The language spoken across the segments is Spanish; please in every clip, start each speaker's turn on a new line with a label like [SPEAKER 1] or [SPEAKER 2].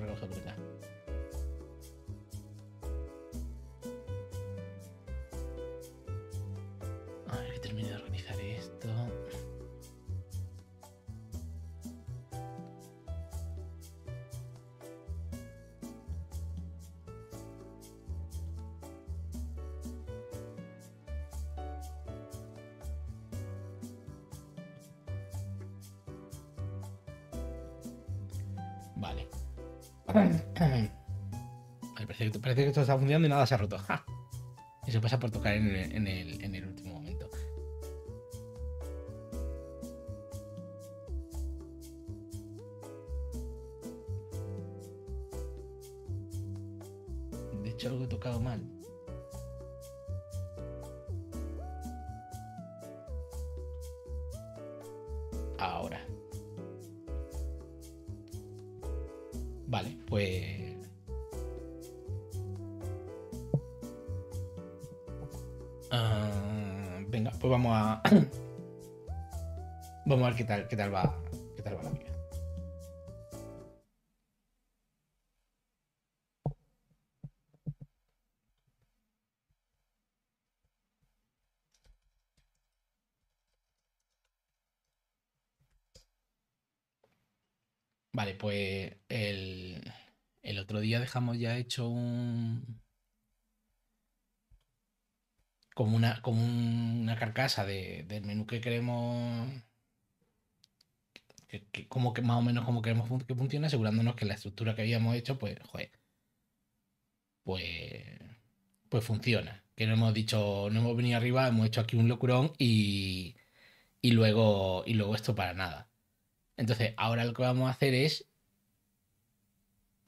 [SPEAKER 1] que lo bruta. A ver que de organizar esto. Vale parece, que, parece, que, esto está funcionando y nada se ha roto. Y Eso pasa por tocar en el, en el Ah, venga, pues vamos a. vamos a ver qué tal, qué tal va. Qué tal va la vida. Vale, pues el otro día dejamos ya hecho un, como una, como una carcasa de, del menú que queremos, como que más o menos como queremos que funcione, asegurándonos que la estructura que habíamos hecho, pues, joder, pues, pues funciona. Que no hemos dicho, no hemos venido arriba, hemos hecho aquí un locurón y, y, luego, y luego esto para nada. Entonces, ahora lo que vamos a hacer es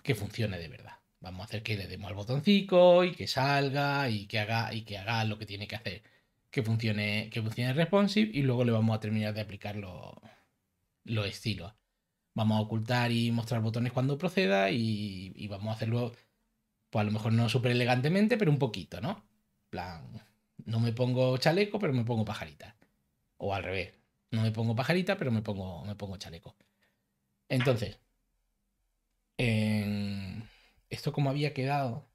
[SPEAKER 1] que funcione de verdad. Vamos a hacer que le demos al botoncito y que salga y que haga, y que haga lo que tiene que hacer. Que funcione, que funcione responsive y luego le vamos a terminar de aplicar los, estilos. Vamos a ocultar y mostrar botones cuando proceda y, vamos a hacerlo, pues a lo mejor no súper elegantemente, pero un poquito, ¿no? plan, no me pongo chaleco, pero me pongo pajarita. O al revés, no me pongo pajarita, pero me pongo, me pongo chaleco. Entonces, en esto como había quedado.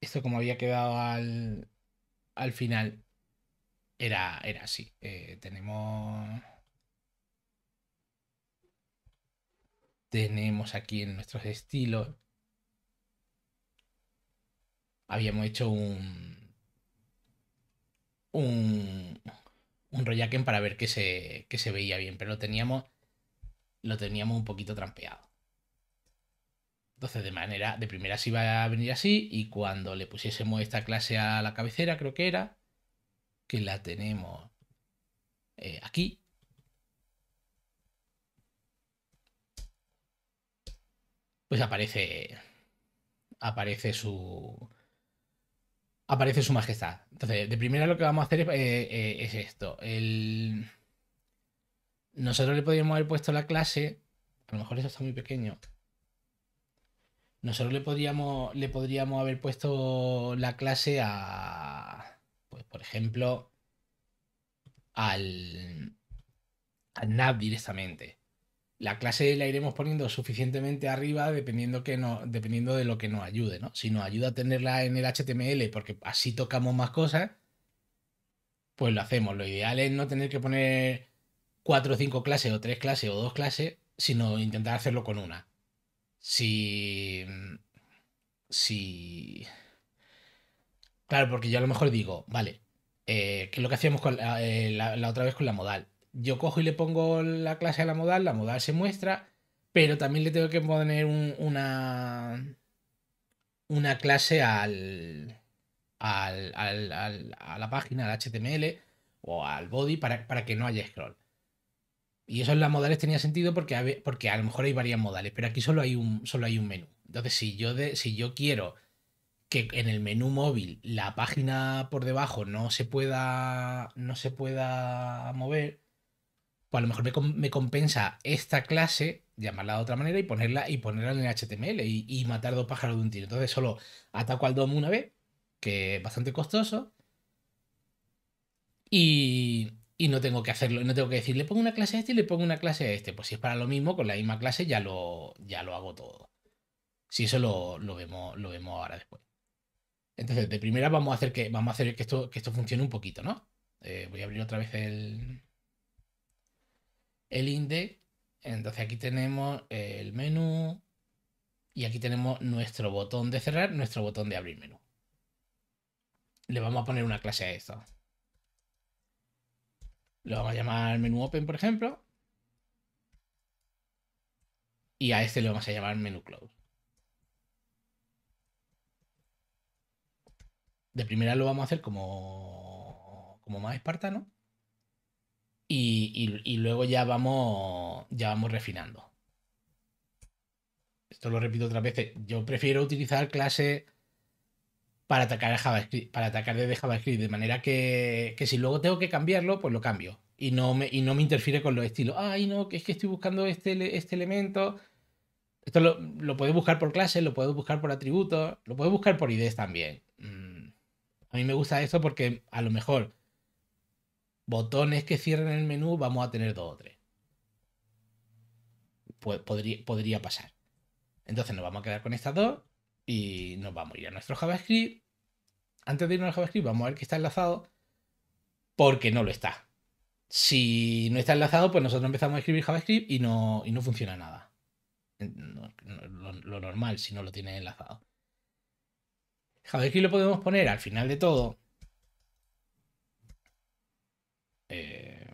[SPEAKER 1] Esto como había quedado al, final. Era, era así. Eh, tenemos... Tenemos aquí en nuestros estilos. Habíamos hecho un... Un, un para ver que se, que se veía bien, pero lo teníamos, lo teníamos un poquito trampeado. Entonces, de manera, de primera sí iba a venir así, y cuando le pusiésemos esta clase a la cabecera, creo que era, que la tenemos eh, aquí. Pues aparece. Aparece su. Aparece su majestad. Entonces, de primera lo que vamos a hacer es, eh, eh, esto. Nosotros le podríamos haber puesto la clase. A lo mejor eso está muy pequeño. Nosotros le podríamos, le podríamos haber puesto la clase a, pues por ejemplo, al, al NAV directamente. La clase la iremos poniendo suficientemente arriba dependiendo, que no, dependiendo de lo que nos ayude, ¿no? Si nos ayuda a tenerla en el HTML porque así tocamos más cosas, pues lo hacemos. Lo ideal es no tener que poner cuatro o cinco clases o tres clases o dos clases, sino intentar hacerlo con una si... Mm, si... Claro, porque yo a lo mejor digo, vale, eh, que es lo que hacíamos con eh, la, otra vez con la modal. Yo cojo y le pongo la clase a la modal, la modal se muestra, pero también le tengo que poner una, una clase a la página, al HTML o al body para que no haya scroll. Y eso en las modales tenía sentido porque a, porque a lo mejor hay varias modales, pero aquí solo hay un, solo hay un menú. Entonces, si yo, de, si yo quiero que en el menú móvil la página por debajo no se pueda, no se pueda mover, pues a lo mejor me, compensa esta clase, llamarla de otra manera y ponerla, y ponerla en el HTML y, y matar dos pájaros de un tiro. Entonces, solo ataco al DOM una vez, que es bastante costoso. Y, y no tengo que hacerlo, no tengo que decir, le pongo una clase a este y le pongo una clase a este. Pues si es para lo mismo, con la misma clase ya lo, ya lo hago todo. Si eso lo, vemos, lo vemos ahora después. Entonces, de primera vamos a hacer que, vamos a hacer que, esto, esto funcione un poquito, ¿no? Eh, voy a abrir otra vez el, el index. Entonces aquí tenemos el menú y aquí tenemos nuestro botón de cerrar, nuestro botón de abrir menú. Le vamos a poner una clase a esto. Lo vamos a llamar menú open, por ejemplo. Y a este lo vamos a llamar menú close. De primera lo vamos a hacer como, como más espartano. Y, luego ya vamos, ya vamos refinando. Esto lo repito otra vez. Yo prefiero utilizar clase para atacar, a JavaScript, para atacar desde JavaScript. De manera que, que, si luego tengo que cambiarlo, pues lo cambio. Y no me, y no me interfiere con los estilos. Ay, no, que es que estoy buscando este, este elemento. Esto lo, lo puedes buscar por clases, lo puedes buscar por atributos, lo puedes buscar por ideas también. Mm, a mí me gusta esto porque a lo mejor botones que cierren el menú vamos a tener dos o tres. Pues podría, podría pasar. Entonces nos vamos a quedar con estas dos y nos vamos a ir a nuestro JavaScript. Antes de irnos al JavaScript, vamos a ver que está enlazado, porque no lo está. Si no está enlazado, pues nosotros empezamos a escribir JavaScript y no, no funciona nada. lo, normal si no lo tiene enlazado. JavaScript lo podemos poner al final de todo. Eh,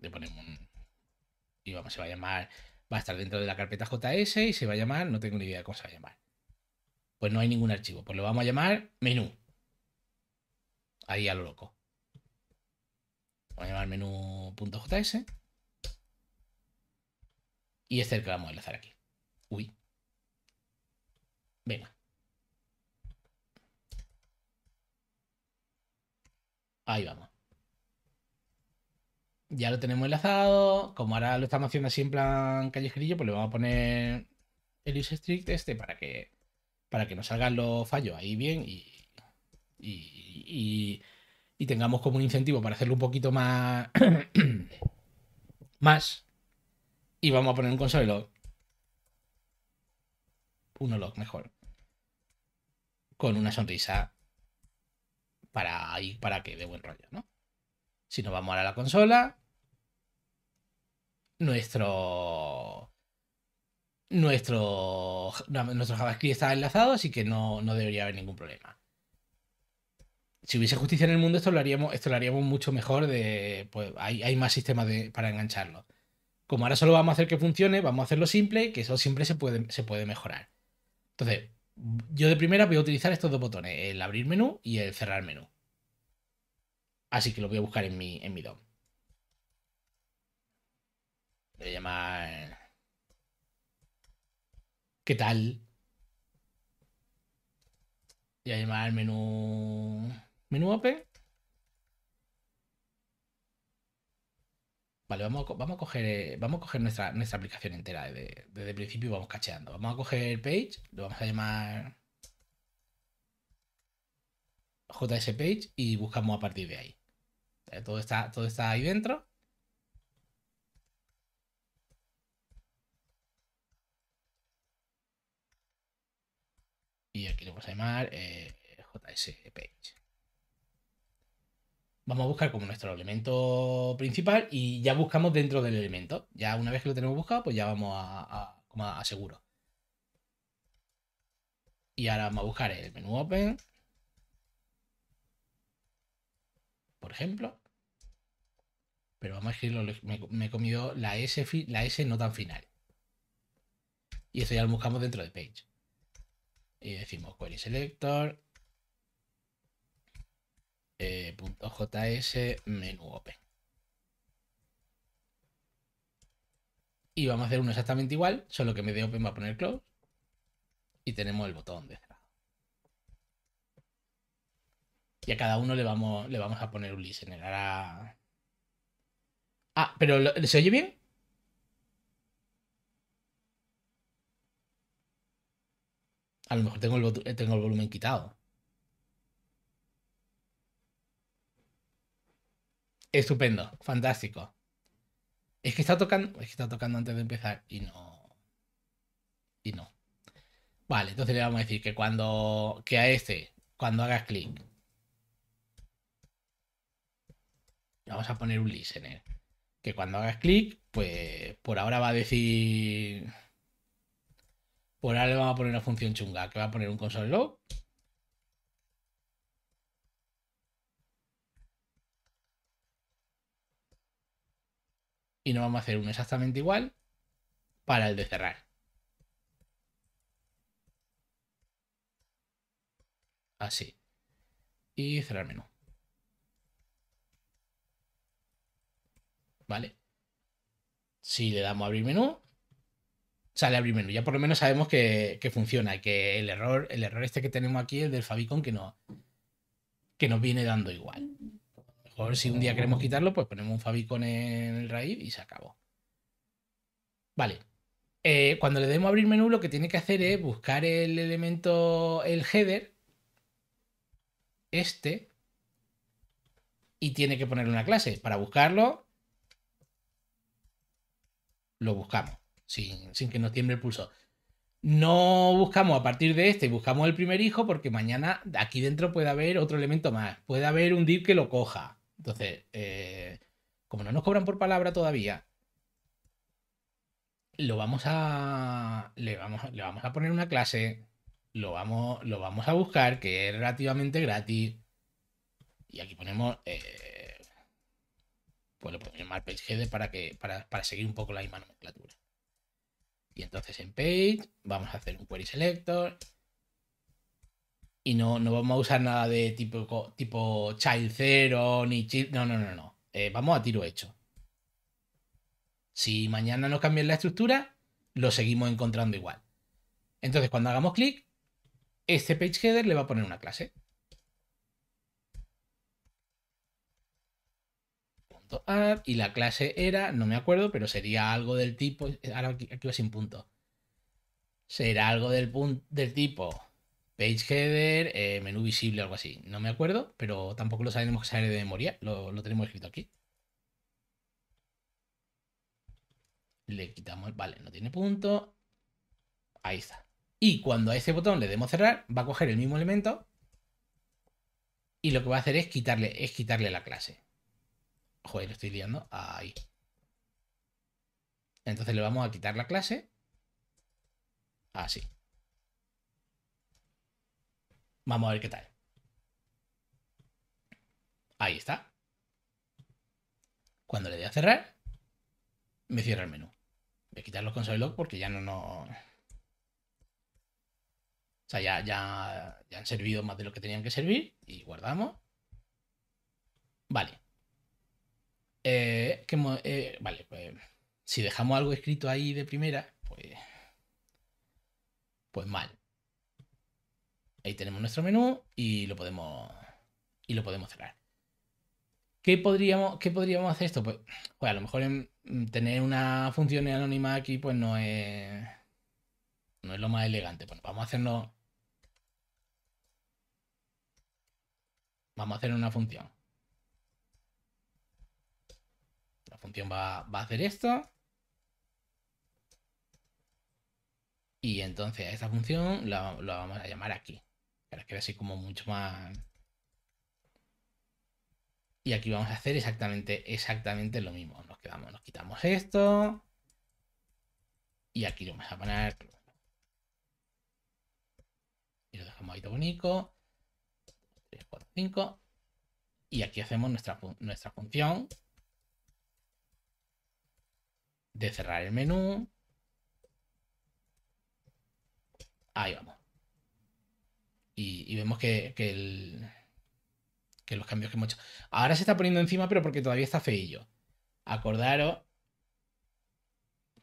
[SPEAKER 1] le ponemos un. Y vamos, se va a llamar. Va a estar dentro de la carpeta JS y se va a llamar. No tengo ni idea de cómo se va a llamar. Pues no hay ningún archivo. Pues lo vamos a llamar menú. Ahí a lo loco. Vamos a llamar menú.js. Y este es el que vamos a enlazar aquí. Uy. Venga. Ahí vamos. Ya lo tenemos enlazado. Como ahora lo estamos haciendo así en plan callejerillo. pues le vamos a poner el use strict este para que para que no salgan los fallos ahí bien y, tengamos como un incentivo para hacerlo un poquito más. más. Y vamos a poner un console Uno Un log mejor. Con una sonrisa para ahí, para que de buen rollo, ¿no? Si nos vamos ahora a la consola, nuestro nuestro, nuestro JavaScript está enlazado, así que no, debería haber ningún problema. Si hubiese justicia en el mundo, esto lo haríamos, esto lo haríamos mucho mejor de. Pues, hay, más sistemas para engancharlo. Como ahora solo vamos a hacer que funcione, vamos a hacerlo simple, que eso siempre se puede, se puede mejorar. Entonces, yo de primera voy a utilizar estos dos botones, el abrir menú y el cerrar menú. Así que lo voy a buscar en mi, en mi DOM. Voy a llamar ¿Qué tal? y a llamar al menú. Menú open, Vale, vamos a, vamos a coger, eh, vamos a coger nuestra, nuestra aplicación entera desde, eh, desde, el principio y vamos cacheando. Vamos a coger page, lo vamos a llamar JS page y buscamos a partir de ahí. Eh, todo, está, todo está ahí dentro. y aquí lo vamos a llamar eh, JS JSPage. Vamos a buscar como nuestro elemento principal y ya buscamos dentro del elemento. Ya una vez que lo tenemos buscado, pues ya vamos a, como a, seguro. Y ahora vamos a buscar el menú Open. Por ejemplo. Pero vamos a escribirlo, me, me he comido la S, la S no tan final. Y eso ya lo buscamos dentro de Page y decimos query selector eh, .js menú open. Y vamos a hacer uno exactamente igual, solo que en vez de open va a poner close y tenemos el botón de cerrado. Y a cada uno le vamos, le vamos a poner un listener. Ah, pero ¿se oye bien? A lo mejor tengo el, eh, tengo el volumen quitado. Estupendo, fantástico. Es que está tocando, es que está tocando antes de empezar y no. Y no. Vale, entonces le vamos a decir que cuando que a este, cuando hagas clic, vamos a poner un listener. ¿eh? Que cuando hagas clic, pues por ahora va a decir por ahora le vamos a poner una función chunga, que va a poner un console Y nos vamos a hacer uno exactamente igual para el de cerrar. Así. Y cerrar menú. Vale. Si le damos abrir menú, sale abrir menú. Ya por lo menos sabemos que, que, funciona, que el error, el error este que tenemos aquí es del favicon que, no, que nos viene dando igual. Mejor si un día queremos quitarlo, pues ponemos un favicon en el raíz y se acabó. Vale. Eh, cuando le demos a abrir menú, lo que tiene que hacer es buscar el elemento, el header, este, y tiene que poner una clase. Para buscarlo, lo buscamos sin, que nos tiemble el pulso. No buscamos a partir de este, buscamos el primer hijo porque mañana aquí dentro puede haber otro elemento más, puede haber un div que lo coja. Entonces, eh, como no nos cobran por palabra todavía, lo vamos a le vamos le vamos a poner una clase lo vamos lo vamos a buscar que es relativamente gratis y aquí ponemos eh, pues lo para que para seguir un poco la misma nomenclatura y entonces en page vamos a hacer un query selector. Y no, no vamos a usar nada de tipo, tipo child 0 ni No, no, no, no. Eh, vamos a tiro hecho. Si mañana nos cambian la estructura, lo seguimos encontrando igual. Entonces, cuando hagamos clic, este page header le va a poner una clase. y la clase era, no me acuerdo, pero sería algo del tipo, ahora aquí, va sin punto, será algo del, del tipo page header, eh, menú visible, algo así. No me acuerdo, pero tampoco lo sabemos que sale de memoria, lo, lo tenemos escrito aquí. Le quitamos, vale, no tiene punto. Ahí está. Y cuando a ese botón le demos cerrar, va a coger el mismo elemento y lo que va a hacer es quitarle, es quitarle la clase. Joder, estoy liando. Ahí. Entonces le vamos a quitar la clase. Así. Vamos a ver qué tal. Ahí está. Cuando le dé a cerrar, me cierra el menú. Voy a quitar los console log porque ya no nos... O sea, ya, ya han servido más de lo que tenían que servir. Y guardamos. Vale. Eh, que, eh, vale, pues si dejamos algo escrito ahí de primera, pues, pues mal. Ahí tenemos nuestro menú y lo podemos, y lo podemos cerrar. ¿Qué podríamos, qué podríamos hacer esto? Pues, pues a lo mejor mm, tener una función anónima aquí pues no es, no es lo más elegante. Bueno, vamos a hacerlo Vamos a hacer una función. función va, a hacer esto. Y entonces a esta función la, vamos a llamar aquí. Para que así como mucho más... Y aquí vamos a hacer exactamente, exactamente lo mismo. Nos quedamos, nos quitamos esto. Y aquí lo vamos a poner. Y lo dejamos ahí todo bonito. 3, Y aquí hacemos nuestra, nuestra función de cerrar el menú. Ahí vamos. Y, vemos que, los cambios que hemos hecho. Ahora se está poniendo encima, pero porque todavía está feillo. Acordaros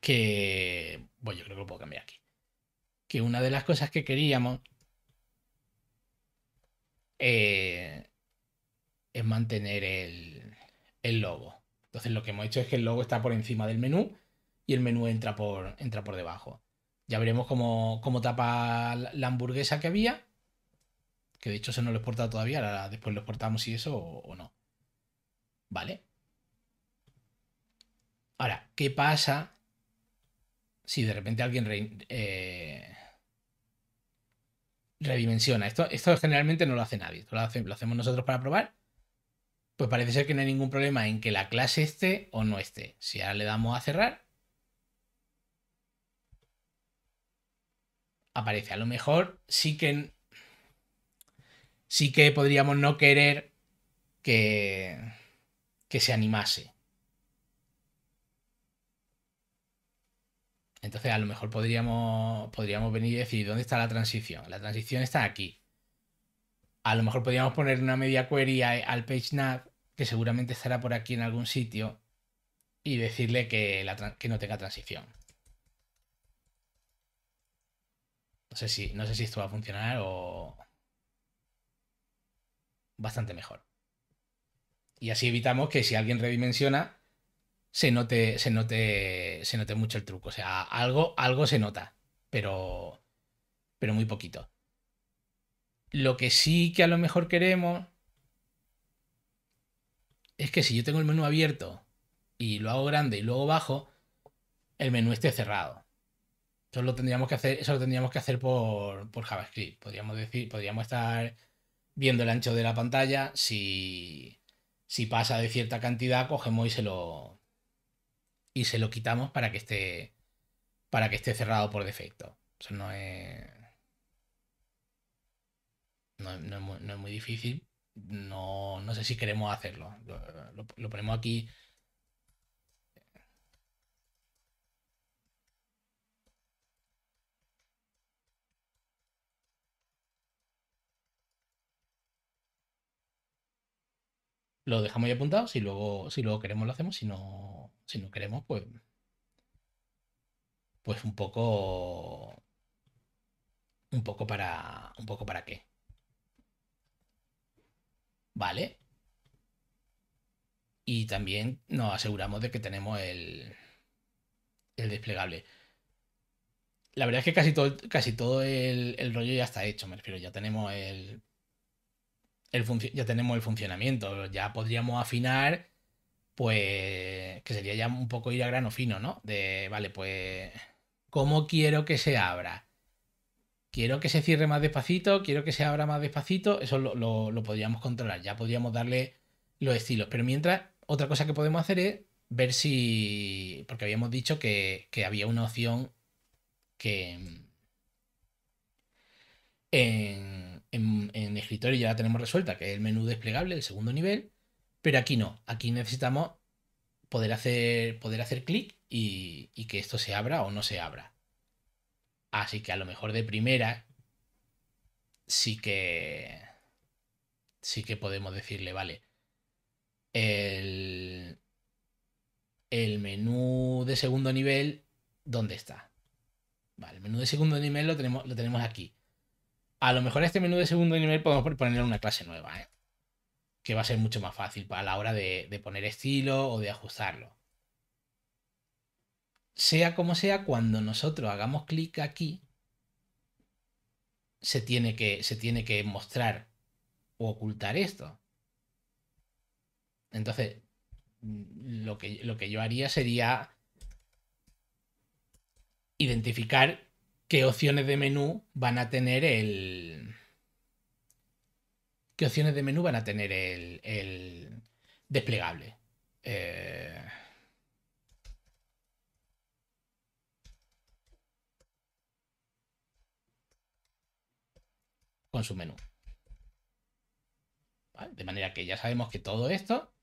[SPEAKER 1] que. Bueno, yo creo que lo puedo cambiar aquí. Que una de las cosas que queríamos eh, es mantener el, el logo. Entonces lo que hemos hecho es que el logo está por encima del menú y el menú entra por, entra por debajo. Ya veremos cómo, tapa la hamburguesa que había, que de hecho se no lo exporta todavía, ahora después lo exportamos y eso o, no. ¿Vale? Ahora, ¿qué pasa si de repente alguien eh, redimensiona? Esto, esto generalmente no lo hace nadie, lo hacemos nosotros para probar. Pues parece ser que no hay ningún problema en que la clase esté o no esté. Si ahora le damos a cerrar, aparece. A lo mejor sí que. Sí que podríamos no querer que. que se animase. Entonces, a lo mejor podríamos, podríamos venir y decir, ¿dónde está la transición? La transición está aquí. A lo mejor podríamos poner una media query al page nav que seguramente estará por aquí en algún sitio, y decirle que, que no tenga transición. No sé si, no sé si esto va a funcionar o. Bastante mejor. Y así evitamos que si alguien redimensiona, se note, se note, se note mucho el truco. O sea, algo, algo se nota, pero, pero muy poquito. Lo que sí que a lo mejor queremos es que si yo tengo el menú abierto y lo hago grande y luego bajo, el menú esté cerrado. Eso lo tendríamos que hacer, eso lo tendríamos que hacer por, JavaScript. Podríamos decir, podríamos estar viendo el ancho de la pantalla. Si, pasa de cierta cantidad, cogemos y se lo. Y se lo quitamos para que esté. Para que esté cerrado por defecto. Eso no es. No, es muy difícil. No, sé si queremos hacerlo. lo ponemos aquí lo dejamos ya apuntado. Si luego, si luego queremos, lo hacemos. Si no, si no queremos, pues. Pues un poco. Un poco para. Un poco para qué. Vale. Y también nos aseguramos de que tenemos el. El desplegable. La verdad es que casi todo, casi todo el rollo ya está hecho. Me refiero, ya tenemos el el ya tenemos el funcionamiento, ya podríamos afinar, pues, que sería ya un poco ir a grano fino, ¿no? De, vale, pues, ¿cómo quiero que se abra? Quiero que se cierre más despacito, quiero que se abra más despacito, eso lo, podríamos controlar, ya podríamos darle los estilos. Pero mientras, otra cosa que podemos hacer es ver si, porque habíamos dicho que, que había una opción que... En, en, escritorio ya la tenemos resuelta, que es el menú desplegable, el segundo nivel, pero aquí no, aquí necesitamos poder hacer, poder hacer clic y, que esto se abra o no se abra. Así que a lo mejor de primera sí que sí que podemos decirle, vale, el, el menú de segundo nivel, ¿dónde está? Vale, el menú de segundo nivel lo tenemos, lo tenemos aquí. A lo mejor este menú de segundo nivel podemos ponerle una clase nueva, ¿eh? que va a ser mucho más fácil a la hora de, poner estilo o de ajustarlo. Sea como sea, cuando nosotros hagamos clic aquí, se tiene, que, se tiene que mostrar o ocultar esto. Entonces, mm, lo que, lo que yo haría sería identificar qué opciones de menú van a tener el. ¿Qué opciones de menú van a tener el, desplegable? Eh, con su menú. De manera que ya sabemos que todo esto,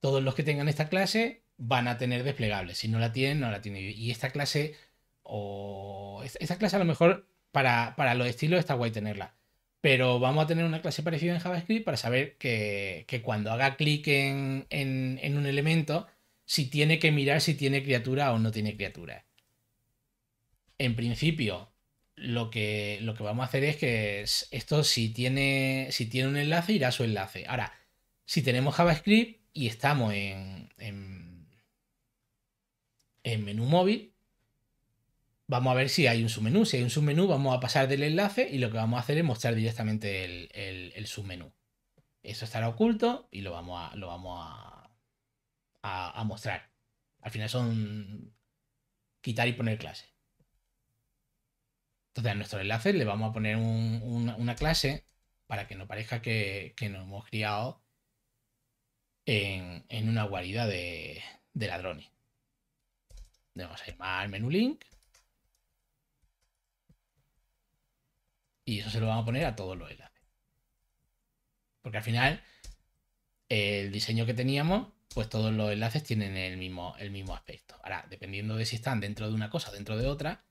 [SPEAKER 1] todos los que tengan esta clase van a tener desplegable. Si no la tienen, no la tienen. Y esta clase o esa clase a lo mejor para, los estilos está guay tenerla. Pero vamos a tener una clase parecida en JavaScript para saber que, cuando haga clic en, un elemento, si tiene que mirar si tiene criatura o no tiene criatura. En principio, lo que, lo que vamos a hacer es que esto, si tiene, si tiene un enlace, irá a su enlace. Ahora, si tenemos JavaScript y estamos en, en menú móvil, vamos a ver si hay un submenú. Si hay un submenú, vamos a pasar del enlace y lo que vamos a hacer es mostrar directamente el, submenú. Eso estará oculto y lo vamos a, lo vamos a, mostrar. Al final son quitar y poner clase Entonces a nuestro enlace le vamos a poner una, clase para que no parezca que, nos hemos criado en, una guarida de, de ladrones. Le vamos a llamar menú link Y eso se lo vamos a poner a todos los enlaces. Porque al final, el diseño que teníamos, pues todos los enlaces tienen el mismo, el mismo aspecto. Ahora, dependiendo de si están dentro de una cosa o dentro de otra,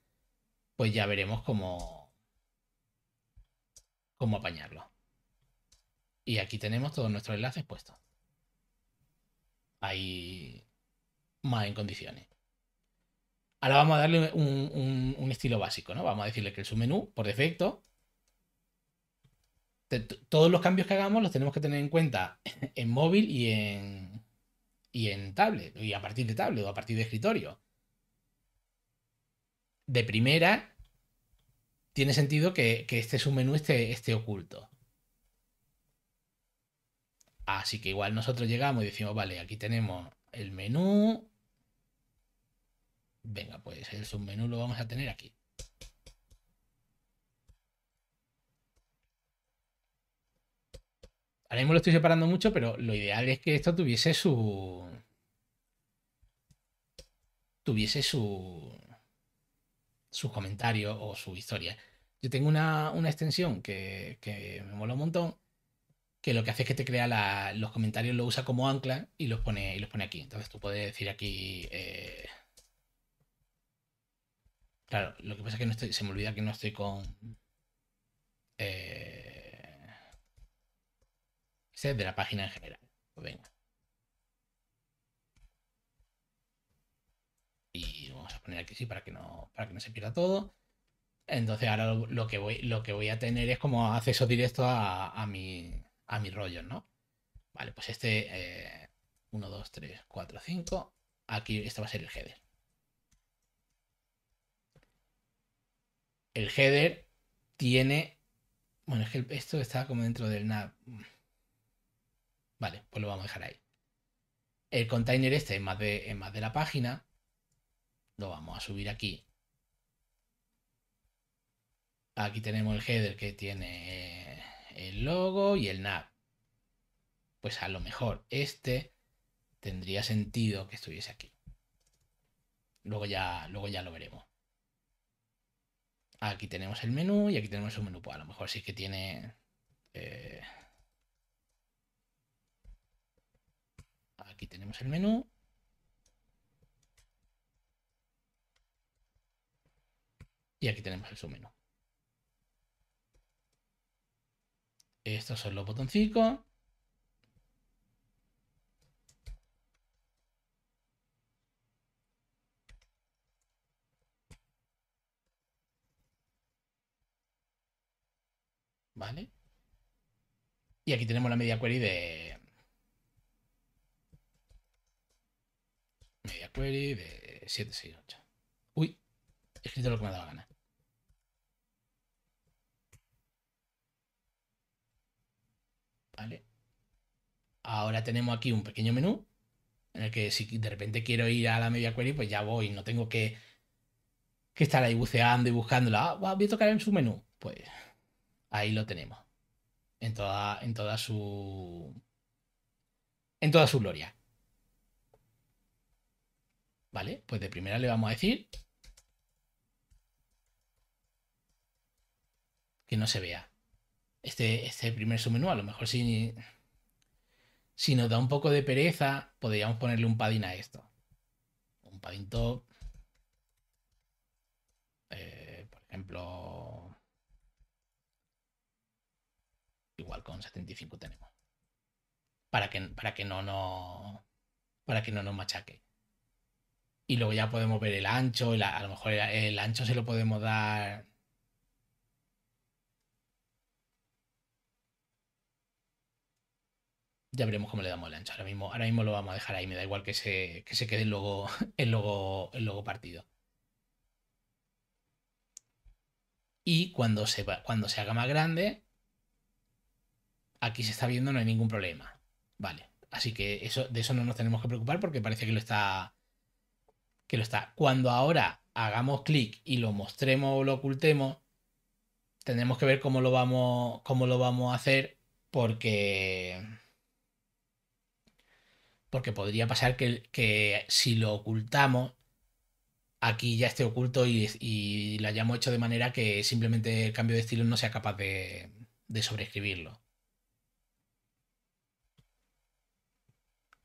[SPEAKER 1] pues ya veremos cómo, cómo apañarlo. Y aquí tenemos todos nuestros enlaces puestos. Ahí más en condiciones. Ahora vamos a darle un, un estilo básico, ¿no? Vamos a decirle que el submenú, por defecto, todos los cambios que hagamos los tenemos que tener en cuenta en móvil y en, y en tablet, y a partir de tablet o a partir de escritorio. De primera, tiene sentido que, que este submenú esté, esté oculto. Así que igual nosotros llegamos y decimos, vale, aquí tenemos el menú. Venga, pues el submenú lo vamos a tener aquí. Ahora mismo lo estoy separando mucho, pero lo ideal es que esto tuviese su. tuviese su. sus comentarios o su historia. Yo tengo una, extensión que, me mola un montón, que lo que hace es que te crea los comentarios, lo usa como ancla y los pone, y los pone aquí. Entonces tú puedes decir aquí. Eh, claro, lo que pasa es que se me olvida que no estoy con de la página en general. Pues venga. Y vamos a poner aquí sí para que no, para que no se pierda todo. Entonces ahora lo, que, voy, lo que voy a tener es como acceso directo a, mi, a mi rollo, ¿no? Vale, pues este 1, 2, 3, 4, 5. Aquí este va a ser el header. El header tiene. Bueno, es que esto está como dentro del nav. Vale, pues lo vamos a dejar ahí. El container este es más de, más de la página. Lo vamos a subir aquí. Aquí tenemos el header que tiene el logo y el nav. Pues a lo mejor este tendría sentido que estuviese aquí. Luego ya, luego ya lo veremos. Aquí tenemos el menú y aquí tenemos un menú. Pues a lo mejor sí que tiene... Eh, Aquí tenemos el menú. Y aquí tenemos el submenú. Estos son los botoncitos. ¿Vale? Y aquí tenemos la media query de, media query de 7, 6, 8. Uy, he escrito lo que me la gana. Vale. Ahora tenemos aquí un pequeño menú en el que si de repente quiero ir a la media query, pues ya voy, no tengo que, que estar ahí buceando y buscándola. Ah, voy a tocar en su menú. Pues ahí lo tenemos. En toda, en toda su. En toda su gloria. ¿Vale? Pues de primera le vamos a decir que no se vea. Este, este primer submenú, a lo mejor si, si nos da un poco de pereza, podríamos ponerle un padding a esto. Un padding top. Eh, por ejemplo, igual con 75 tenemos. Para que, para que no, no, para que no nos machaque y luego ya podemos ver el ancho, y a lo mejor el, ancho se lo podemos dar ya veremos cómo le damos el ancho. Ahora mismo, ahora mismo lo vamos a dejar ahí. Me da igual que se, quede el logo, el el partido. Y cuando se, cuando se haga más grande, aquí se está viendo, no hay ningún problema. Vale. Así que eso, de eso no nos tenemos que preocupar porque parece que lo está, está. Cuando ahora hagamos clic y lo mostremos o lo ocultemos, tendremos que ver cómo lo vamos, cómo lo vamos a hacer porque... Porque podría pasar que, que si lo ocultamos, aquí ya esté oculto y, y, lo hayamos hecho de manera que simplemente el cambio de estilo no sea capaz de, de sobreescribirlo.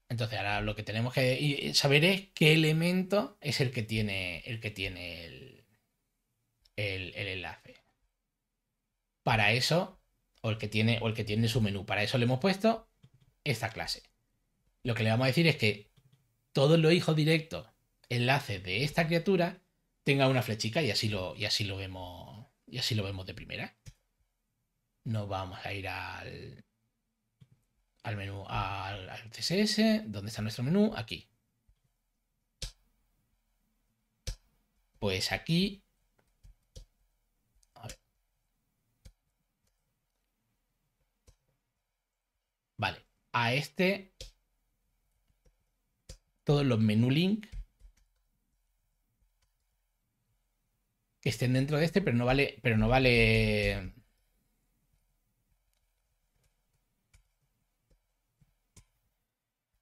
[SPEAKER 1] Entonces, ahora lo que tenemos que saber es qué elemento es el que tiene el, que tiene el, el, enlace. Para eso, o el, que tiene, o el que tiene su menú, para eso le hemos puesto esta clase. Lo que le vamos a decir es que todos los hijos directos, enlaces de esta criatura, tenga una flechica y así lo, y así lo vemos. Y así lo vemos de primera. Nos vamos a ir al, al menú, al, CSS, donde está nuestro menú? Aquí. Pues aquí Vale, a este todos los menú link que estén dentro de este, pero no vale, pero no vale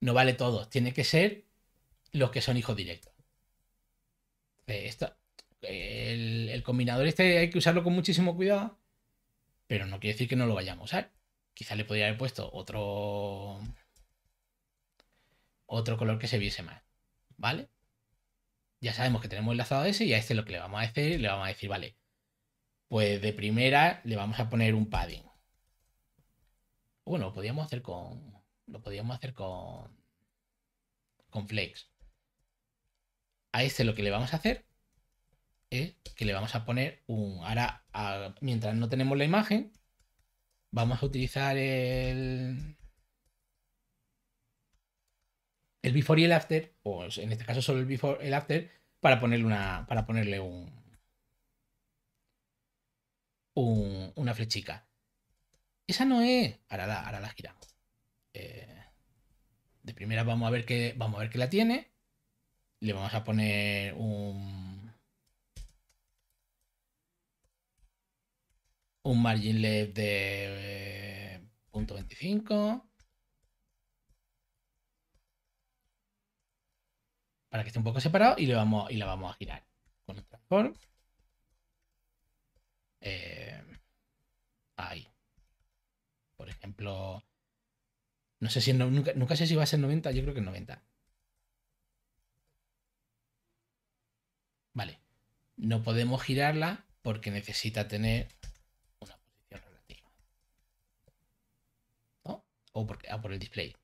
[SPEAKER 1] no vale todo Tiene que ser los que son hijos directos. Eh, esto, el, combinador este hay que usarlo con muchísimo cuidado, pero no quiere decir que no lo vayamos a usar. Quizá le podría haber puesto otro otro color que se viese más, ¿vale? Ya sabemos que tenemos enlazado ese y a este lo que le vamos a decir, le vamos a decir, vale, pues de primera le vamos a poner un padding. Bueno, lo podíamos hacer con lo podíamos hacer con flex. A este lo que le vamos a hacer es que le vamos a poner un... Ahora, mientras no tenemos la imagen, vamos a utilizar el... El before y el after, o en este caso solo el before el after, para ponerle una. Para ponerle un, una flechica. Esa no es. Ahora la, ahora la giramos. Eh, de primera vamos a ver que vamos a ver que la tiene. Le vamos a poner un un margin left de .25. Eh, para que esté un poco separado y le vamos y la vamos a girar con el transform. Eh, ahí. Por ejemplo, no sé si nunca, sé si va a ser 90, yo creo que es 90. Vale. No podemos girarla porque necesita tener una posición relativa. ¿No? O porque, ah, por el display.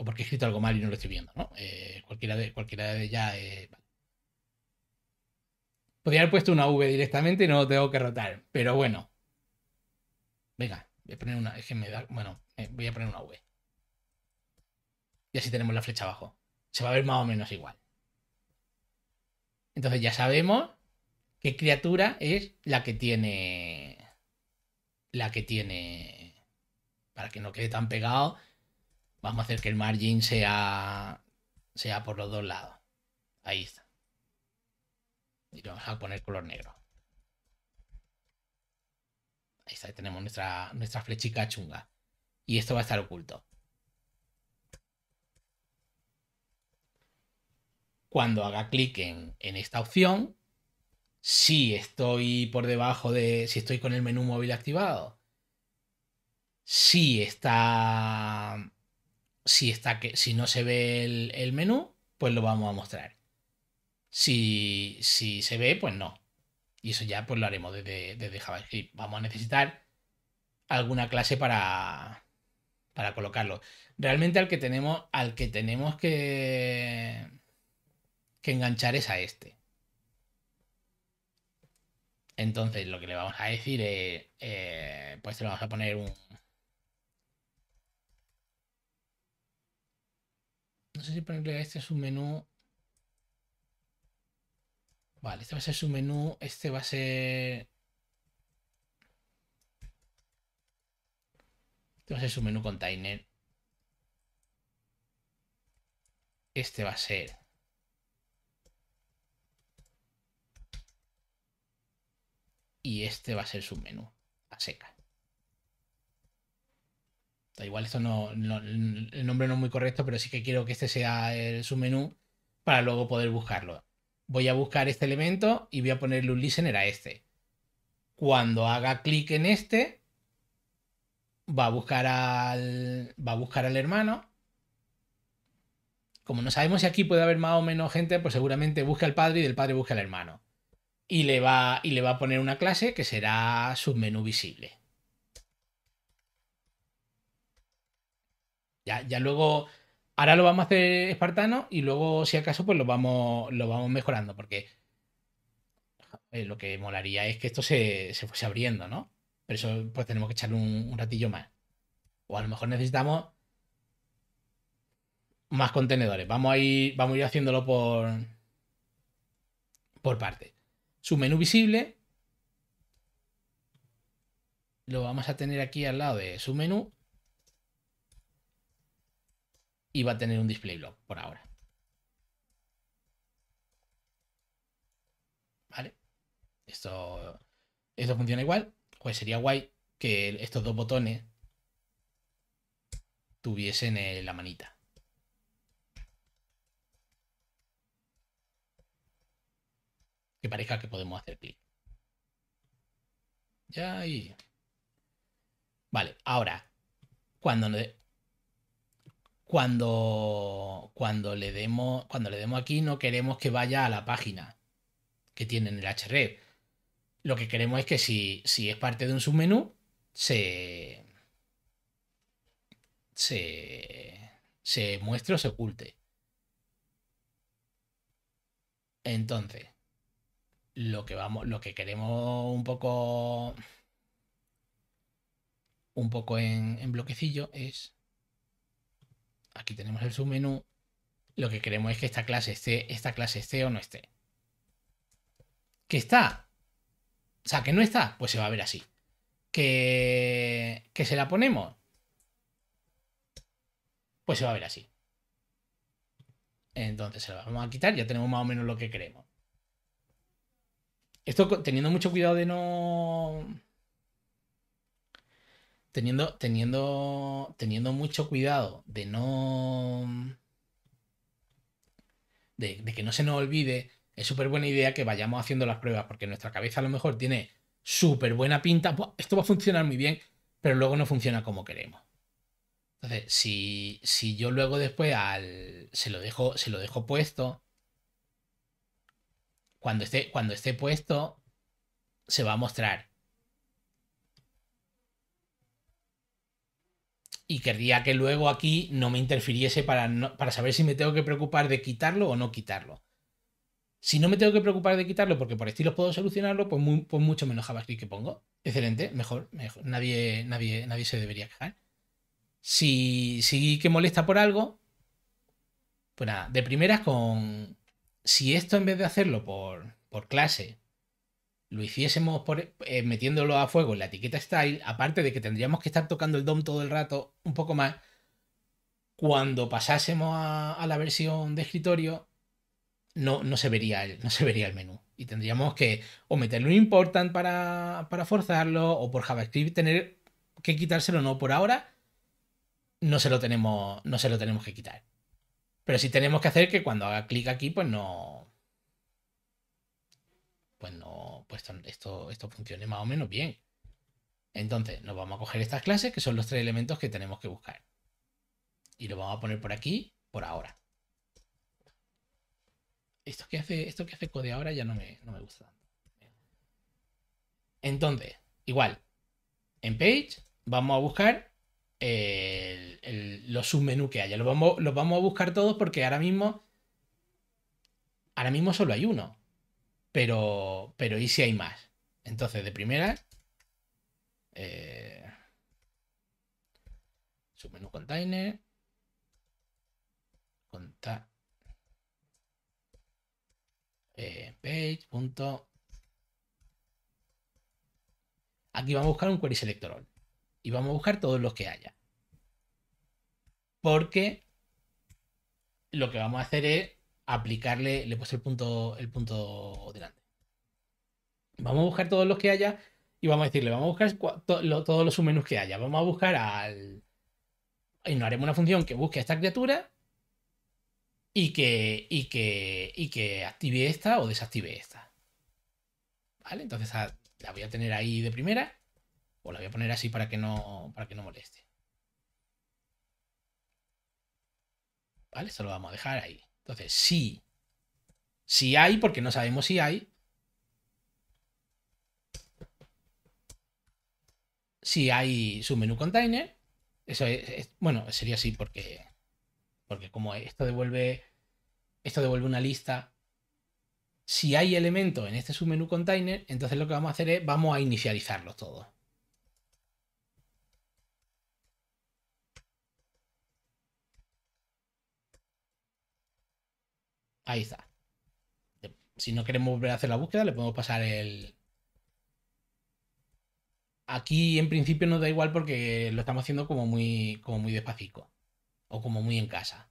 [SPEAKER 1] O porque he escrito algo mal y no lo estoy viendo, ¿no? Eh, cualquiera, de, cualquiera de ya. Eh, Podría haber puesto una V directamente y no lo tengo que rotar. Pero bueno, Venga, voy a poner una. Bueno, eh, voy a poner una V. Y así tenemos la flecha abajo. Se va a ver más o menos igual. Entonces ya sabemos qué criatura es la que tiene. La que tiene. Para que no quede tan pegado. Vamos a hacer que el margin sea. Sea por los dos lados. Ahí está. Y lo vamos a poner color negro. Ahí está, tenemos nuestra, nuestra flechica chunga. Y esto va a estar oculto. Cuando haga clic en, esta opción, si estoy por debajo de. si estoy con el menú móvil activado, si está. Si está Si no se ve el, menú, pues lo vamos a mostrar. si se ve, pues no. Y eso ya pues lo haremos desde, JavaScript. Vamos a necesitar alguna clase para, para colocarlo. Realmente al que tenemos, al que, tenemos que, que enganchar es a este. Entonces lo que le vamos a decir es, eh, pues le vamos a poner un... No sé si ponerle a este es un menú Vale, este va a ser su menú, este va a ser... Este va a ser su menú container. Este va a ser... Y este va a ser su menú, a seca. Da igual, esto no, el nombre no es muy correcto, pero sí que quiero que este sea el menú para luego poder buscarlo voy a buscar este elemento y voy a ponerle un listener a este. Cuando haga clic en este, va a buscar al, va a buscar al hermano. Como no sabemos si aquí puede haber más o menos gente, pues seguramente busca al padre y del padre busca al hermano. Y le va, y le va a poner una clase que será submenú visible. Ya, ya luego Ahora lo vamos a hacer espartano y luego, si acaso, pues lo vamos, lo vamos mejorando, porque eh, lo que molaría es que esto se, fuese abriendo, ¿no? Pero eso pues tenemos que echarle un, ratillo más. O a lo mejor necesitamos más contenedores. Vamos a ir, vamos haciéndolo por, por parte. Su menú visible lo vamos a tener aquí al lado de su menú y va a tener un display block por ahora. ¿Vale? Esto, esto funciona igual. Pues sería guay que estos dos botones tuviesen eh, la manita. Que parezca que podemos hacer clic. Ya ahí. Vale, ahora, cuando cuando, cuando, le demos, cuando le demos aquí no queremos que vaya a la página que tiene en el href. Lo que queremos es que si, es parte de un submenú, se, se, se muestre o se oculte. Entonces, lo que vamos, lo que queremos un poco, un poco en bloquecillo es aquí tenemos el submenú, lo que queremos es que esta clase esté, esta clase esté o no esté. ¿Que está? O sea, que no está, pues se va a ver así. ¿Que, que se la ponemos? Pues se va a ver así. Entonces se la vamos a quitar, ya tenemos más o menos lo que queremos. Esto teniendo mucho cuidado de no teniendo, teniendo, mucho cuidado de no. De, que no se nos olvide, es súper buena idea que vayamos haciendo las pruebas, porque nuestra cabeza a lo mejor tiene súper buena pinta, esto va a funcionar muy bien, pero luego no funciona como queremos. Entonces, si, si yo luego después al, se, lo dejo, se lo dejo puesto, cuando esté, cuando esté puesto, se va a mostrar. y querría que luego aquí no me interfiriese para, para saber si me tengo que preocupar de quitarlo o no quitarlo. Si no me tengo que preocupar de quitarlo porque por estilos puedo solucionarlo, pues, pues, mucho menos JavaScript que pongo. Excelente, mejor, mejor. Nadie, nadie, nadie se debería quejar. Si si que molesta por algo, pues nada, de primeras con... Si esto en vez de hacerlo por, por clase, lo hiciésemos eh, metiéndolo a fuego en la etiqueta style, aparte de que tendríamos que estar tocando el DOM todo el rato un poco más, cuando pasásemos a, la versión de escritorio, no, no, se vería el, no se vería el menú. Y tendríamos que o meterle un important para, forzarlo, o por JavaScript tener que quitárselo, no por ahora. No se lo tenemos, no se lo tenemos que quitar. Pero sí tenemos que hacer que cuando haga clic aquí, pues no. Pues no, pues esto, esto, funcione más o menos bien. Entonces, nos vamos a coger estas clases, que son los tres elementos que tenemos que buscar. Y lo vamos a poner por aquí, por ahora. Esto que hace, esto que hace code ahora ya no me, gusta Entonces, igual, en page vamos a buscar eh, los submenús que haya. Los vamos, los vamos a buscar todos porque ahora mismo, ahora mismo solo hay uno. Pero, pero ¿y si hay más? Entonces, de primera eh, menú container, conta, eh, page. Punto. Aquí vamos a buscar un query selector y vamos a buscar todos los que haya. Porque lo que vamos a hacer es aplicarle, le puse el punto, el punto delante. Vamos a buscar todos los que haya y vamos a decirle, vamos a buscar todos los submenús que haya. Vamos a buscar al... Y no haremos una función que busque a esta criatura y que, y que, y que active esta o desactive esta. ¿Vale? Entonces ah, la voy a tener ahí de primera o la voy a poner así para que no, para que no moleste. ¿Vale? Eso lo vamos a dejar ahí. Entonces, sí. Si hay, porque no sabemos si hay. Si hay su menú container. Eso es, bueno, sería así porque. Porque como esto devuelve. Esto devuelve una lista. Si hay elementos en este submenú container, entonces lo que vamos a hacer es vamos a inicializarlo todos. Ahí está. Si no queremos volver a hacer la búsqueda, le podemos pasar el... Aquí en principio nos da igual porque lo estamos haciendo como muy, como muy despacito. O como muy en casa.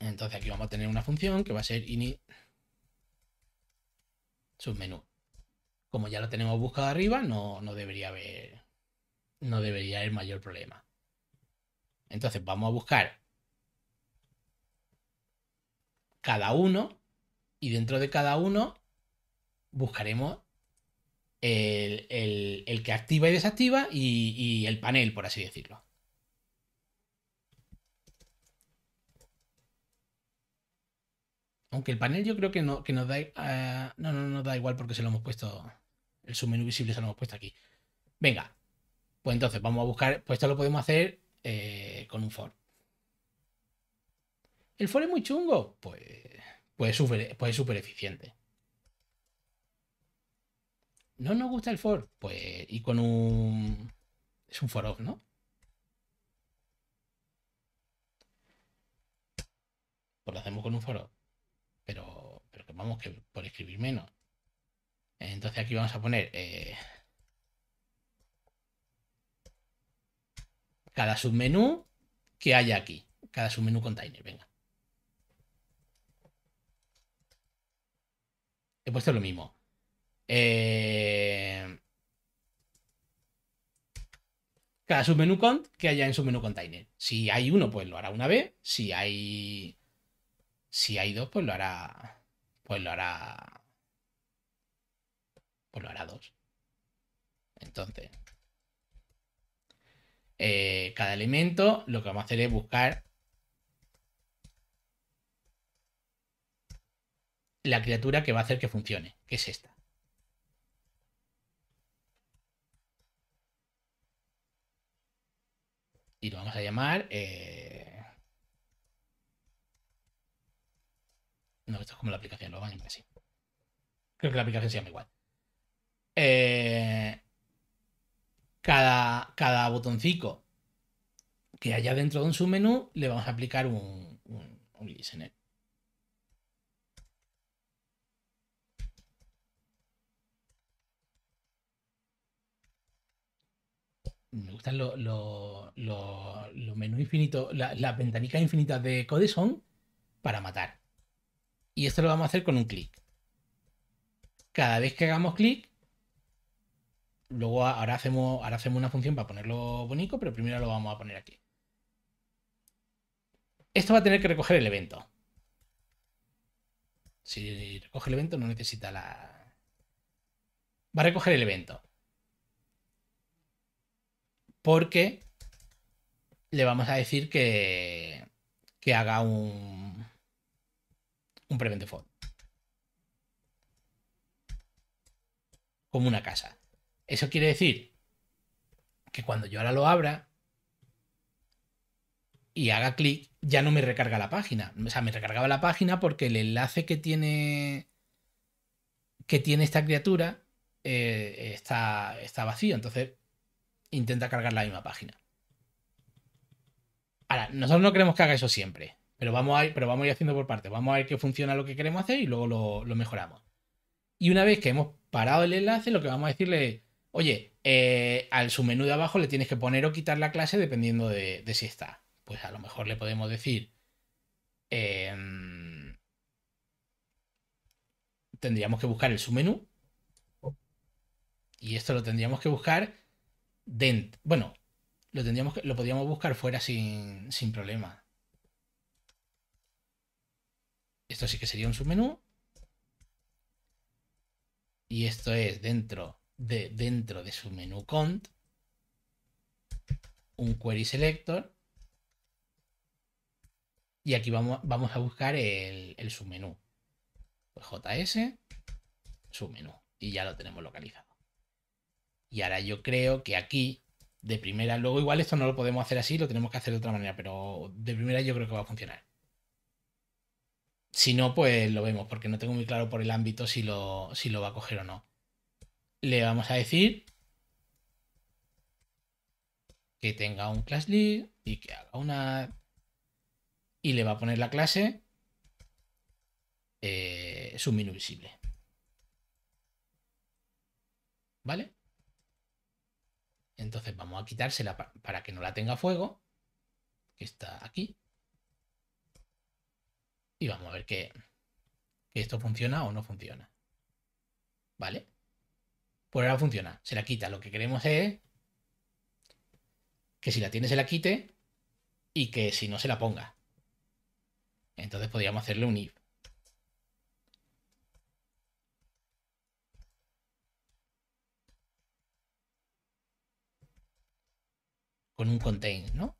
[SPEAKER 1] Entonces aquí vamos a tener una función que va a ser init submenú. Como ya lo tenemos buscado arriba, no, no debería haber no debería haber mayor problema. Entonces vamos a buscar cada uno y dentro de cada uno buscaremos el, el, el que activa y desactiva y, y el panel, por así decirlo. Aunque el panel yo creo que, no, que nos da... Ah, no, no, da igual porque se lo hemos puesto... El submenú visible se lo hemos puesto aquí. Venga. Pues entonces vamos a buscar... Pues esto lo podemos hacer eh, con un for. ¿El for es muy chungo? Pues, pues, pues, es súper eficiente. ¿No nos gusta el for? Pues, y con un... Es un foro, ¿no? Pues lo hacemos con un foro. Pero, que vamos, que por escribir menos. Entonces aquí vamos a poner... Eh, cada submenú que haya aquí. Cada submenú container, venga. He puesto lo mismo. Eh, cada submenú cont que haya en su submenú container. Si hay uno, pues lo hará una vez. Si hay. Si hay dos, pues lo hará. Pues lo hará. Pues lo hará dos. Entonces. Eh, cada elemento, lo que vamos a hacer es buscar la criatura que va a hacer que funcione, que es esta. Y lo vamos a llamar... Eh, no, esto es como la aplicación, lo van a llamar así. Creo que la aplicación se llama igual. Eh, cada, cada botoncito que haya dentro de un submenú le vamos a aplicar un, un, un listener. me gustan los menús infinitos, las ventanicas infinitas de code para matar. Y esto lo vamos a hacer con un clic. Cada vez que hagamos clic, luego ahora hacemos, ahora hacemos una función para ponerlo bonito, pero primero lo vamos a poner aquí. Esto va a tener que recoger el evento. Si recoge el evento, no necesita la. Va a recoger el evento porque le vamos a decir que, que haga un, un prevent default. Como una casa. Eso quiere decir que cuando yo ahora lo abra y haga clic, ya no me recarga la página. O sea, me recargaba la página porque el enlace que tiene que tiene esta criatura eh, está, está vacío. Entonces, intenta cargar la misma página. Ahora, nosotros no queremos que haga eso siempre, pero vamos a ir, pero vamos ir haciendo por partes. Vamos a ver qué funciona lo que queremos hacer y luego lo, mejoramos. Y una vez que hemos parado el enlace, lo que vamos a decirle, oye, eh, al submenú de abajo le tienes que poner o quitar la clase dependiendo de, si está. Pues a lo mejor le podemos decir, em, tendríamos que buscar el submenú. Y esto lo tendríamos que buscar bueno, lo tendríamos que, lo podríamos buscar fuera sin, problema. Esto sí que sería un submenú. Y esto es dentro de dentro de su menú cont un query selector. Y aquí vamos, vamos a buscar el, el submenú. JS, pues submenú. Y ya lo tenemos localizado. Y ahora yo creo que aquí, de primera, luego igual esto no lo podemos hacer así, lo tenemos que hacer de otra manera, pero de primera yo creo que va a funcionar. Si no, pues lo vemos, porque no tengo muy claro por el ámbito si lo, si lo va a coger o no. Le vamos a decir que tenga un class lead y que haga una... Y le va a poner la clase eh, ¿Vale? Entonces vamos a quitársela para, que no la tenga fuego, que está aquí. Y vamos a ver que, que esto funciona o no funciona. ¿Vale? Por pues ahora funciona, se la quita. Lo que queremos es que si la tiene se la quite y que si no se la ponga. Entonces podríamos hacerle un if. con un contain, ¿no?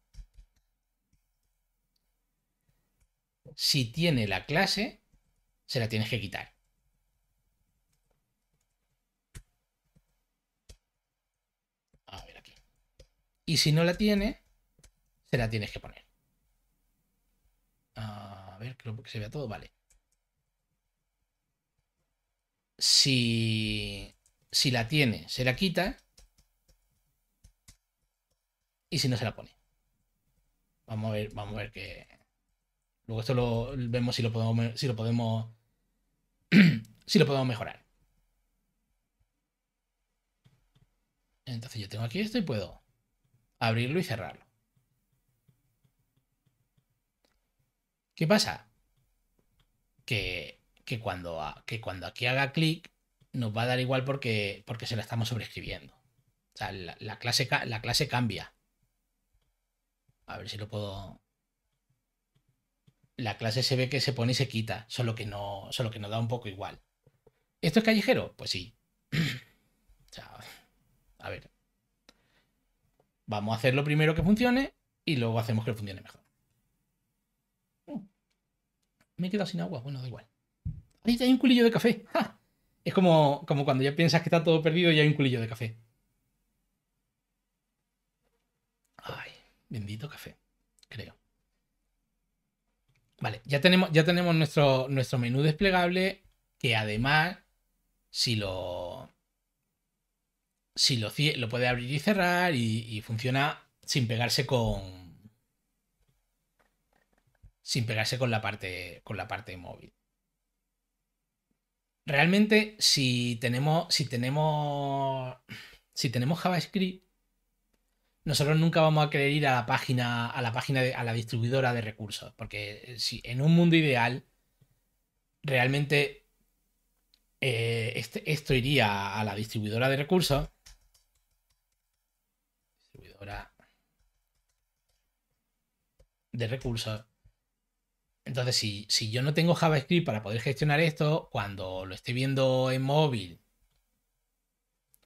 [SPEAKER 1] Si tiene la clase, se la tienes que quitar. A ver aquí. Y si no la tiene, se la tienes que poner. A ver, creo que se vea todo, vale. Si, si la tiene, se la quita y si no se la pone. Vamos a ver, vamos a ver que. Luego esto lo vemos si lo podemos. Si lo podemos. si lo podemos mejorar. Entonces yo tengo aquí esto y puedo abrirlo y cerrarlo. ¿Qué pasa? Que, cuando, que cuando aquí haga clic nos va a dar igual porque, porque se la estamos sobreescribiendo. O sea, clase, la clase cambia. A ver si lo puedo. La clase se ve que se pone y se quita, solo que no, solo que no da un poco igual. ¿Esto es callejero? Pues sí. o a ver. Vamos a hacer lo primero que funcione y luego hacemos que funcione mejor. Mm. Me he quedado sin agua, bueno, da igual. Ahí hay un culillo de café. Es como, como cuando ya piensas que está todo perdido y hay un culillo de café. Bendito café, creo. Vale, ya tenemos, ya tenemos nuestro, nuestro menú desplegable que además, si lo... Si lo, lo puede abrir y cerrar y, funciona sin pegarse con, sin pegarse con la parte, con la parte móvil. Realmente, si tenemos, si tenemos, si tenemos JavaScript, nosotros nunca vamos a querer ir a la página, a la página de, a la distribuidora de recursos. Porque eh, si en un mundo ideal, realmente eh, este, esto iría a la distribuidora de recursos. Distribuidora de recursos. Entonces, si, si yo no tengo JavaScript para poder gestionar esto, cuando lo esté viendo en móvil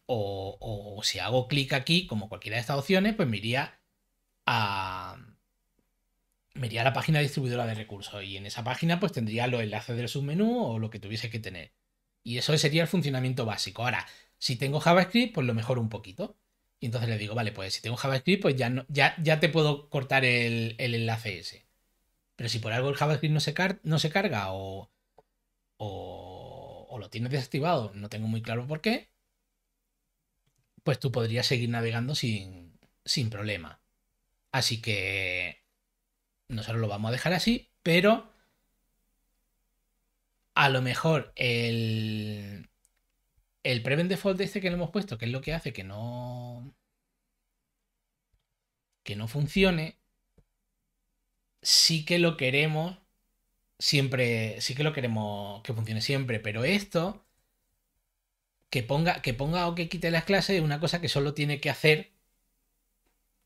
[SPEAKER 1] o, si hago clic aquí, como cualquiera de estas opciones, pues me iría a, la página distribuidora de recursos y en esa página pues tendría los enlaces del submenú o lo que tuviese que tener. Y eso sería el funcionamiento básico. Ahora, si tengo JavaScript, pues lo mejor un poquito. Y entonces le digo, vale, pues si tengo JavaScript, pues ya, no, ya, ya te puedo cortar el, enlace ese. Pero si por algo el JavaScript no se, no se carga o, lo tienes desactivado, no tengo muy claro por qué, pues tú podrías seguir navegando sin, sin problema. Así que nosotros lo vamos a dejar así, pero a lo mejor el, el Prevent Default este que le hemos puesto, que es lo que hace que no, que no funcione, sí que lo queremos siempre, sí que lo queremos que funcione siempre, pero esto que ponga, que ponga o que quite las clases es una cosa que solo tiene que hacer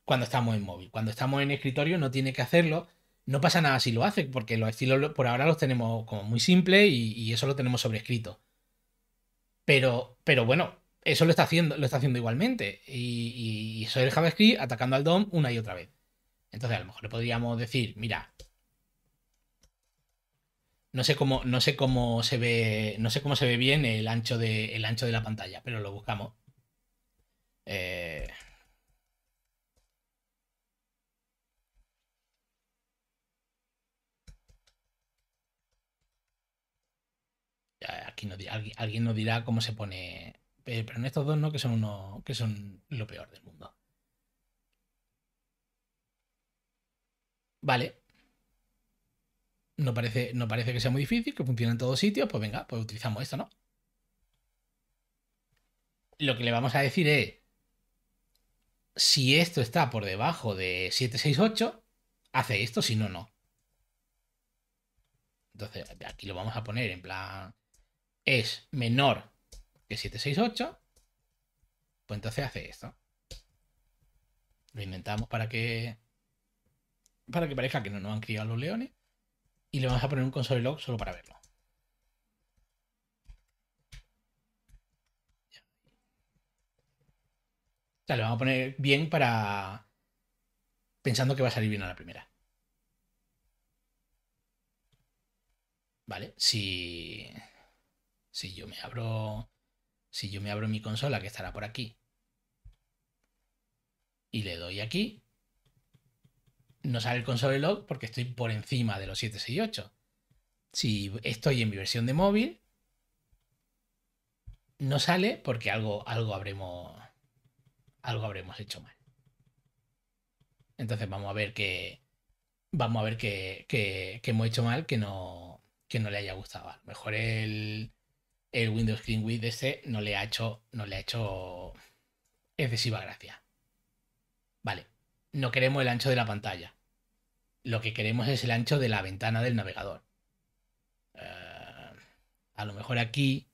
[SPEAKER 1] cuando estamos en móvil. Cuando estamos en escritorio no tiene que hacerlo. No pasa nada si lo hace, porque los estilos por ahora los tenemos como muy simples y, eso lo tenemos sobrescrito. Pero, pero bueno, eso lo está haciendo, lo está haciendo igualmente. Y, y eso es el JavaScript atacando al DOM una y otra vez. Entonces, a lo mejor le podríamos decir, mira, no sé cómo, no sé cómo se ve. No sé cómo se ve bien el ancho de, ancho de la pantalla, pero lo buscamos. Eh, aquí no, alguien, alguien nos dirá cómo se pone. Pero en estos dos no, que son uno, que son lo peor del mundo. Vale, no parece, no parece que sea muy difícil, que funcione en todos sitios, pues venga, pues utilizamos esto, ¿no? Lo que le vamos a decir es, si esto está por debajo de 768, hace esto, si no, no. Entonces, aquí lo vamos a poner en plan, es menor que 768, pues entonces hace esto. Lo inventamos para que, para que parezca que no nos han criado los leones y le vamos a poner un console log solo para verlo. O sea, le vamos a poner bien para. pensando que va a salir bien a la primera. Vale, si. Si yo me abro. Si yo me abro mi consola, que estará por aquí. Y le doy aquí no sale el console log porque estoy por encima de los 768. Si estoy en mi versión de móvil, no sale porque algo, algo, habremos, algo habremos hecho mal. Entonces vamos a ver que vamos a ver que, hemos hecho mal que no, que no le haya gustado. A lo mejor el, el Windows Screen Width este no le ha hecho, no le ha hecho excesiva gracia. Vale, no queremos el ancho de la pantalla lo que queremos es el ancho de la ventana del navegador. Eh, a lo mejor aquí...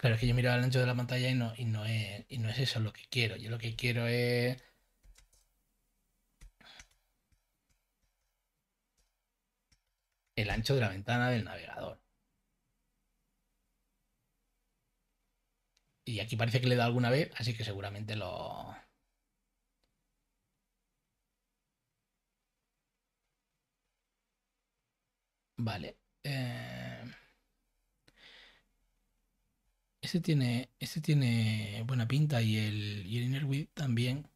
[SPEAKER 1] Pero es que yo miro el ancho de la pantalla y y no, y no es eso lo que quiero. Yo lo que quiero es... El ancho de la ventana del navegador. Y aquí parece que le da alguna vez, así que seguramente lo... Vale. Eh, este tiene, este tiene buena pinta y el, y el Inner también.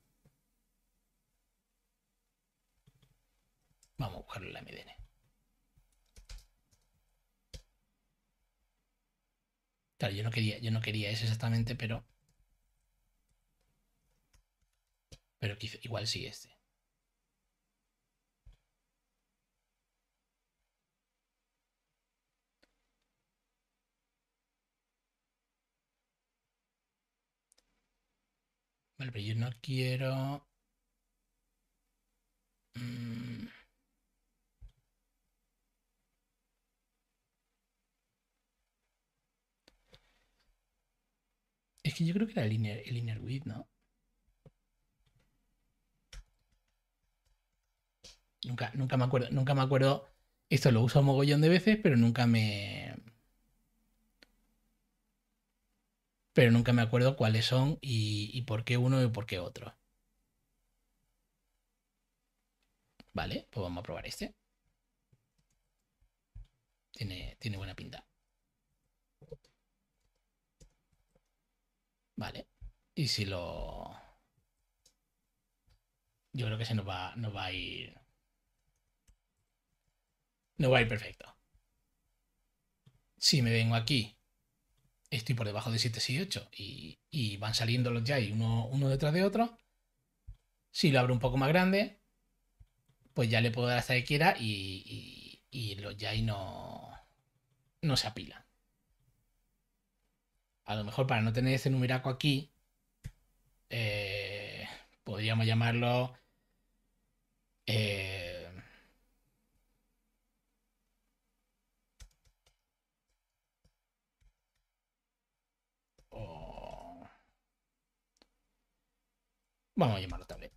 [SPEAKER 1] Vamos a buscarlo en la MDN. Claro, yo no quería, yo no quería ese exactamente, pero. Pero igual sí este. Vale, pero yo no quiero. Mm, Es que yo creo que era el inner, el width, ¿no? Nunca, nunca me acuerdo, nunca me acuerdo. Esto lo uso un mogollón de veces, pero nunca me. Pero nunca me acuerdo cuáles son y, por qué uno y por qué otro. Vale, pues vamos a probar este. Tiene, tiene buena pinta. Vale. Y si lo... Yo creo que se nos va, va a ir... No va a ir perfecto. Si me vengo aquí, estoy por debajo de 7, 6, 8 y, van saliendo los jai uno, detrás de otro. Si lo abro un poco más grande, pues ya le puedo dar hasta que quiera y, los jai no, no se apilan a lo mejor para no tener ese numeraco aquí, eh, podríamos llamarlo... Eh, vamos a llamarlo tablet.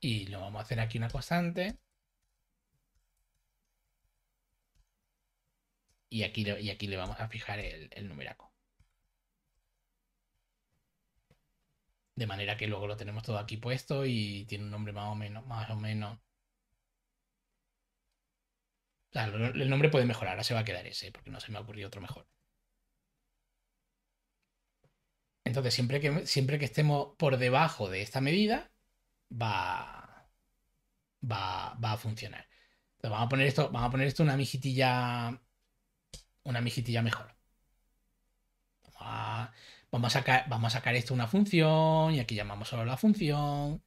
[SPEAKER 1] Y lo vamos a hacer aquí una constante. Y aquí, y aquí le vamos a fijar el, numeraco. De manera que luego lo tenemos todo aquí puesto y tiene un nombre más o menos, más o menos. el nombre puede mejorar, ahora se va a quedar ese, porque no se me ha ocurrido otro mejor. Entonces, siempre que, siempre que estemos por debajo de esta medida, va, va, va a funcionar. Entonces, vamos a poner esto, vamos a poner esto una mijitilla una mijitilla mejor. Vamos a, sacar, vamos a sacar esto una función y aquí llamamos solo la función.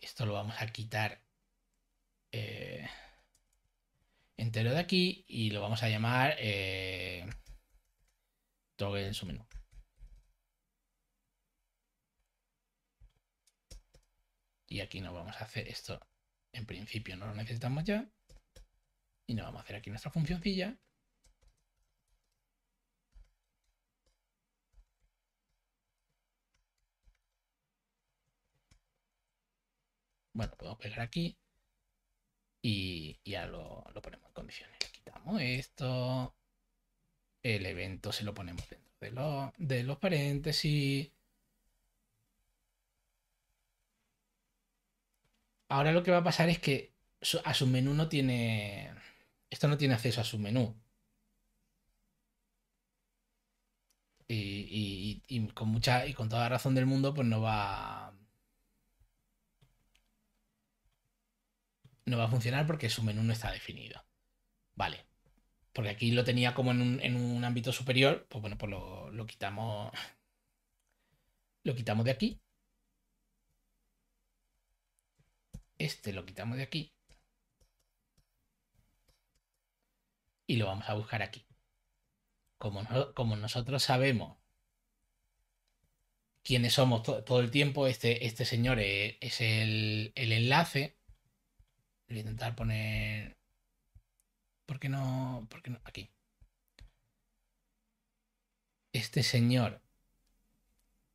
[SPEAKER 1] Esto lo vamos a quitar eh, entero de aquí y lo vamos a llamar eh, toggle en su menú. Y aquí no vamos a hacer esto. En principio no lo necesitamos ya. Y nos vamos a hacer aquí nuestra funcioncilla. Bueno, puedo pegar aquí. Y ya lo, ponemos en condiciones. Quitamos esto. El evento se lo ponemos dentro de, de los paréntesis. Ahora lo que va a pasar es que a su menú no tiene... Esto no tiene acceso a su menú. Y, y, con mucha y con toda razón del mundo, pues no va no va a funcionar porque su menú no está definido. Vale. Porque aquí lo tenía como en un, ámbito superior, pues bueno, pues lo, quitamos. Lo quitamos de aquí. Este lo quitamos de aquí. Y lo vamos a buscar aquí. Como, como nosotros sabemos quiénes somos todo el tiempo, este, este señor es, el, el enlace voy a intentar poner... ¿Por qué no? no? Aquí. Este señor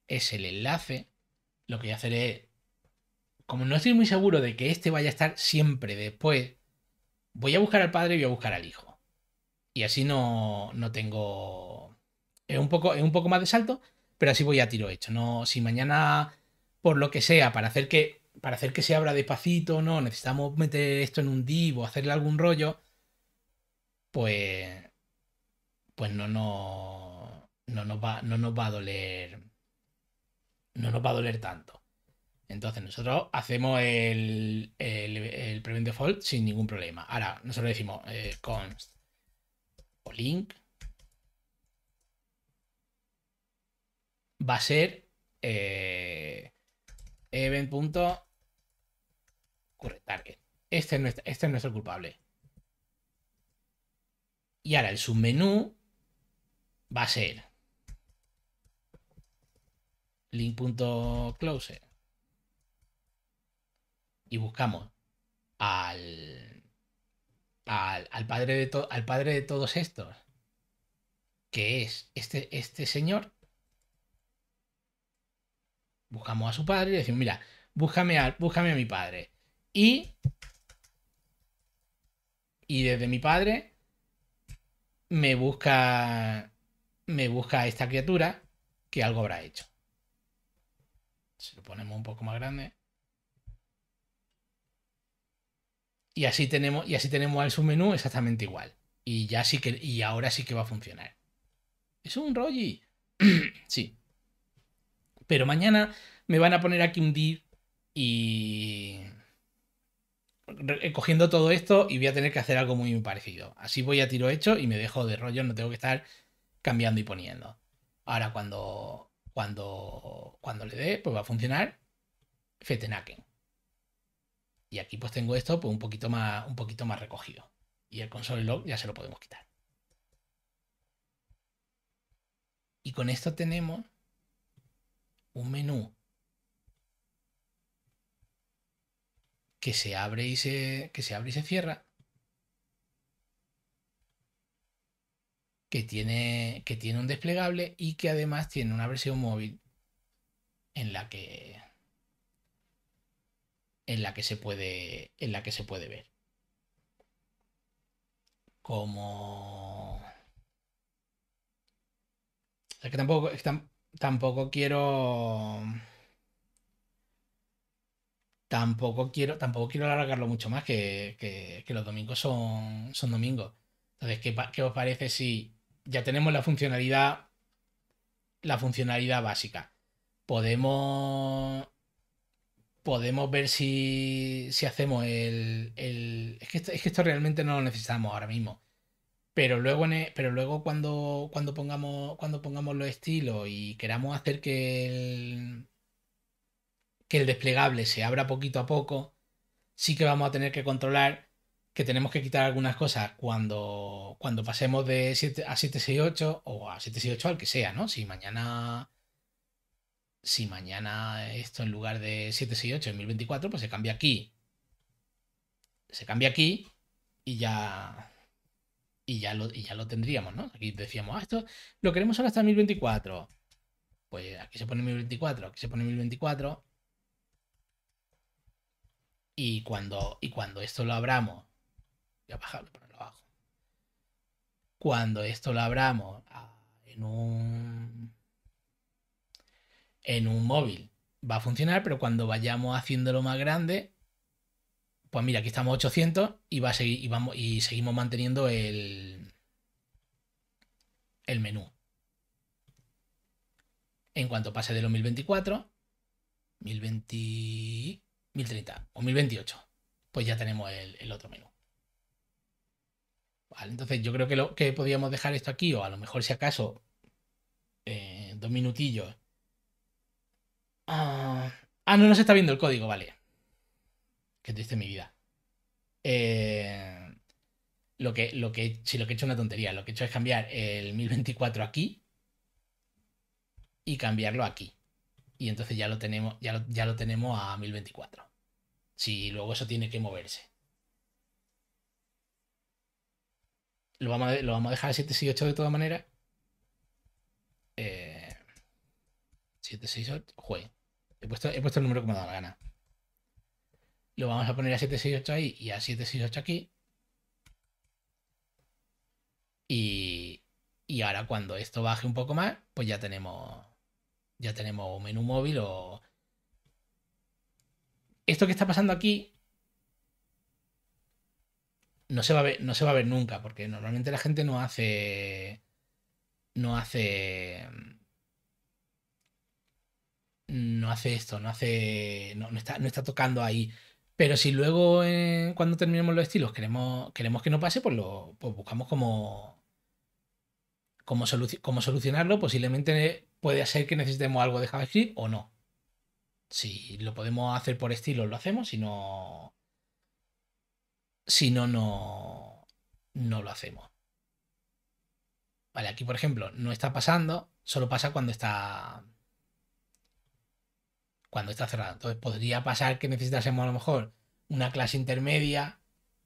[SPEAKER 1] es el enlace. Lo que voy a hacer es... Como no estoy muy seguro de que este vaya a estar siempre después, voy a buscar al padre y voy a buscar al hijo. Y así no, no tengo... Es un, poco, un poco más de salto, pero así voy a tiro hecho. No, si mañana, por lo que sea, para hacer que para hacer que se abra despacito, no, necesitamos meter esto en un div o hacerle algún rollo, pues, pues no, no, no, nos va, no nos va a doler, no nos va a doler tanto. Entonces nosotros hacemos el, el, prevent default sin ningún problema. Ahora nosotros decimos eh, const o link va a ser eh, event corre target. Este, este es, nuestro culpable. Y ahora el submenú va a ser link.close y buscamos al, al, padre de al, padre de todos estos, que es este, este señor. Buscamos a su padre y decimos, mira, búscame búscame a mi padre. Y, y desde mi padre me busca, me busca esta criatura que algo habrá hecho. Si lo ponemos un poco más grande. Y así tenemos, y así tenemos al submenú exactamente igual. Y ya sí que, y ahora sí que va a funcionar. Es un rolli. sí. Pero mañana me van a poner aquí un div y eh, cogiendo todo esto y voy a tener que hacer algo muy parecido. Así voy a tiro hecho y me dejo de rollo, no tengo que estar cambiando y poniendo. Ahora cuando, cuando, cuando le dé, pues va a funcionar Fetenaken. Y aquí pues tengo esto pues un poquito más, un poquito más recogido. Y el console log ya se lo podemos quitar. Y con esto tenemos un menú que se abre y se, abre y se cierra. Que tiene, que tiene un desplegable y que además tiene una versión móvil en la que en la que se puede en la que se puede ver como Es que tampoco tampoco quiero tampoco quiero, tampoco quiero alargarlo mucho más, que, los domingos son, son domingos. Entonces, ¿qué, os parece si ya tenemos la funcionalidad, la funcionalidad básica? Podemos, podemos ver si, si hacemos el... el es, que esto, realmente no lo necesitamos ahora mismo. Pero luego, e, pero luego cuando, cuando, pongamos, cuando pongamos los estilos y queramos hacer que el, que el desplegable se abra poquito a poco, sí que vamos a tener que controlar que tenemos que quitar algunas cosas cuando, cuando pasemos de 7 a 768 o a 768 al que sea, ¿no? Si mañana si mañana esto en lugar de 768 en 1024, pues se cambia aquí. Se cambia aquí y ya. Y ya lo, ya lo tendríamos, ¿no? Aquí decíamos, ah, esto lo queremos ahora hasta 1024. Pues aquí se pone 1024, aquí se pone 1024. Y cuando, y cuando esto lo abramos, voy bajarlo, abajo. Cuando esto lo abramos ah, en un, en un móvil, va a funcionar, pero cuando vayamos haciéndolo más grande, pues mira, aquí estamos 800 y, va a seguir, y, vamos, y seguimos manteniendo el, el menú. En cuanto pase de los 1024, 1020... 1030 o 1028. Pues ya tenemos el, otro menú. Vale, entonces yo creo que, lo, que podríamos dejar esto aquí, o a lo mejor si acaso, eh, dos minutillos. Ah, ah no, nos está viendo el código, vale. Qué triste mi vida. Eh, lo que, lo que, si lo que he hecho es una tontería, lo que he hecho es cambiar el 1024 aquí y cambiarlo aquí y entonces ya lo tenemos, ya lo, ya lo tenemos a 1024. Si luego eso tiene que moverse. Lo vamos a, lo vamos a dejar a 768 de todas maneras. 768. Eh, Juegue. He puesto, he puesto el número que me da la gana. Lo vamos a poner a 768 ahí y a 768 aquí. Y, y ahora cuando esto baje un poco más, pues ya tenemos ya tenemos un menú móvil o... Esto que está pasando aquí no se va a ver, no se va a ver nunca, porque normalmente la gente no hace... No hace... No hace esto, no hace... No, está, tocando ahí. Pero si luego, eh, cuando terminemos los estilos, queremos, queremos que no pase, pues lo pues buscamos cómo como, como solucionarlo. Posiblemente puede ser que necesitemos algo de JavaScript o no. Si lo podemos hacer por estilo, lo hacemos, si no, si no, no, lo hacemos. Vale, aquí por ejemplo no está pasando, solo pasa cuando está cuando está cerrado. Entonces podría pasar que necesitásemos a lo mejor una clase intermedia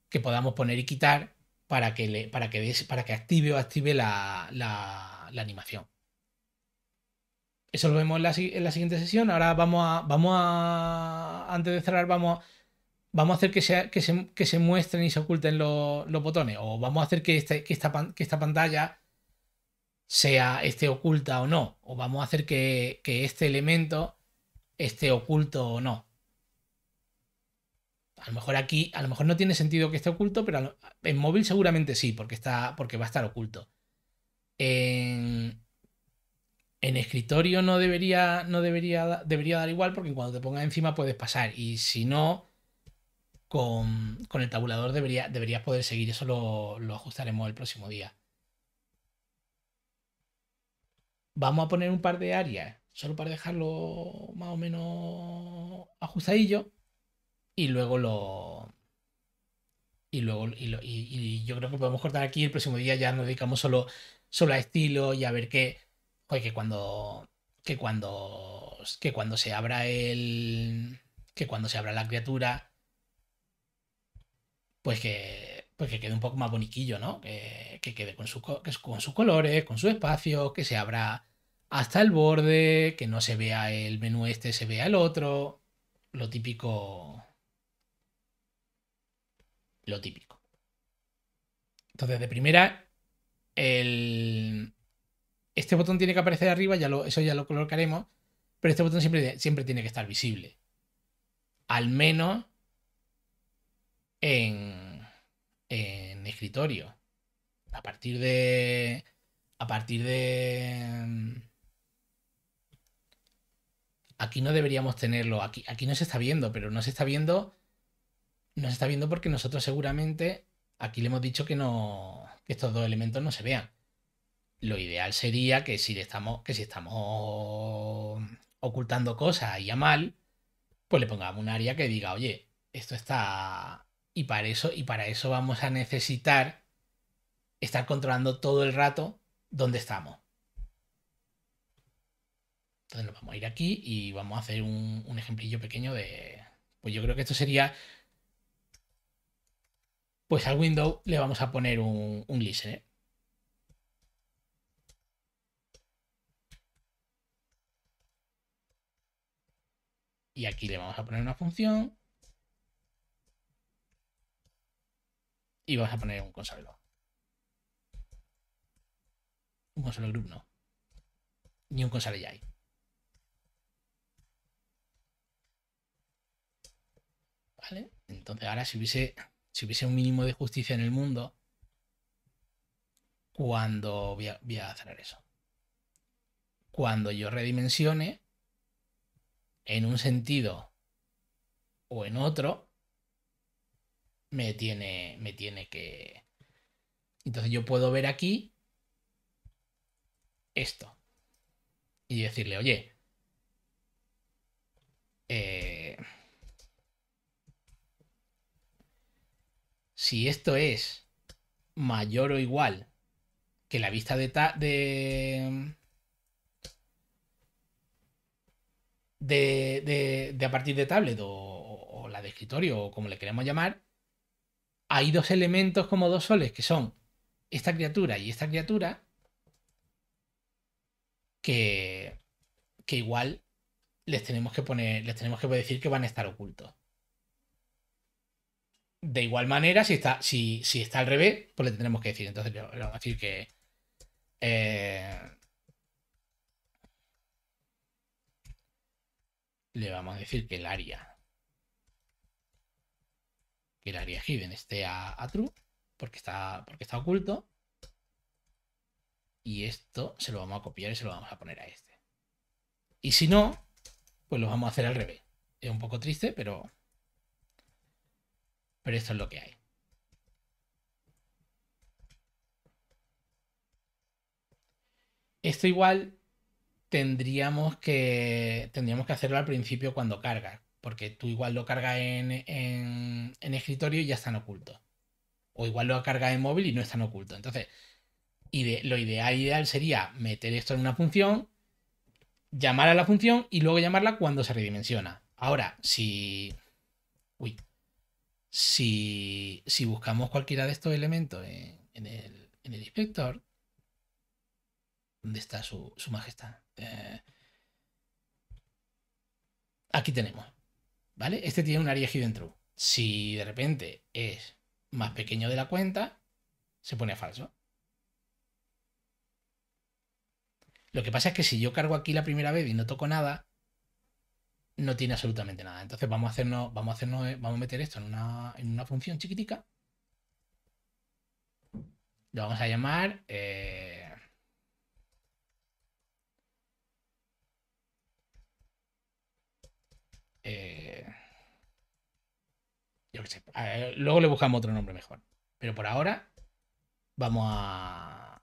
[SPEAKER 1] que podamos poner y quitar para que, le, para que, para que active o active la animación. Eso lo vemos en la, siguiente sesión. Ahora vamos a, antes de cerrar, vamos a, vamos a hacer que, sea, que, se, muestren y se oculten los, botones. O vamos a hacer que, este, esta, pantalla sea esté oculta o no. O vamos a hacer que, este elemento esté oculto o no. A lo mejor aquí, a lo mejor no tiene sentido que esté oculto, pero en móvil seguramente sí, porque, está, porque va a estar oculto. En, en escritorio no debería, no debería, debería dar igual porque cuando te pongas encima puedes pasar. Y si no, con, el tabulador debería, deberías poder seguir. Eso lo, lo ajustaremos el próximo día. Vamos a poner un par de áreas, solo para dejarlo más o menos ajustadillo. Y luego lo, y luego y, yo creo que podemos cortar aquí el próximo día ya nos dedicamos solo solo a estilo y a ver qué pues que cuando. Que cuando. Que cuando se abra el. Que cuando se abra la criatura. Pues que. Pues que quede un poco más boniquillo, ¿no? Que, quede con, con sus colores, con su espacio, que se abra hasta el borde, que no se vea el menú este, se vea el otro. Lo típico. Lo típico. Entonces, de primera, el, este botón tiene que aparecer arriba, ya eso ya lo colocaremos, pero este botón siempre, siempre tiene que estar visible. Al menos en, en escritorio. A partir de. A partir de. Aquí no deberíamos tenerlo. Aquí, aquí no se está viendo, pero no se está viendo. No se está viendo porque nosotros seguramente aquí le hemos dicho que no. que estos dos elementos no se vean lo ideal sería que si, estamos, que si estamos ocultando cosas y a mal, pues le pongamos un área que diga, oye, esto está... Y para eso, y para eso vamos a necesitar estar controlando todo el rato dónde estamos. Entonces nos vamos a ir aquí y vamos a hacer un, un ejemplillo pequeño de... Pues yo creo que esto sería... Pues al window le vamos a poner un, un listener. Y aquí le vamos a poner una función. Y vamos a poner un console. Un console group no. Ni un console ya ¿Vale? Entonces ahora si hubiese, si hubiese un mínimo de justicia en el mundo, cuando voy a, hacer eso. Cuando yo redimensione, en un sentido o en otro, me tiene, me tiene que... Entonces yo puedo ver aquí esto y decirle, oye, eh, si esto es mayor o igual que la vista de, de, de, a partir de tablet o, la de escritorio o como le queremos llamar, hay dos elementos como dos soles que son esta criatura y esta criatura que, que igual les tenemos que poner, les tenemos que decir que van a estar ocultos. De igual manera, si está, si, está al revés, pues le tendremos que decir. Entonces le, vamos a decir que eh, le vamos a decir que el área que el área hidden esté a, true porque está porque está oculto y esto se lo vamos a copiar y se lo vamos a poner a este y si no pues lo vamos a hacer al revés es un poco triste pero pero esto es lo que hay esto igual tendríamos que, tendríamos que hacerlo al principio cuando carga porque tú igual lo cargas en, escritorio y ya están ocultos. O igual lo cargas en móvil y no están ocultos. Entonces, lo ideal, ideal sería meter esto en una función, llamar a la función y luego llamarla cuando se redimensiona. Ahora, si... Uy. Si, buscamos cualquiera de estos elementos en, el, inspector, ¿dónde está su majestad? Eh, aquí tenemos. ¿Vale? Este tiene un área hidden true. Si de repente es más pequeño de la cuenta, se pone a falso. Lo que pasa es que si yo cargo aquí la primera vez y no toco nada, no tiene absolutamente nada. Entonces vamos a hacernos, vamos a hacernos, eh, vamos a meter esto en una, en una función chiquitica. Lo vamos a llamar eh, Eh, luego le buscamos otro nombre mejor. Pero por ahora vamos a...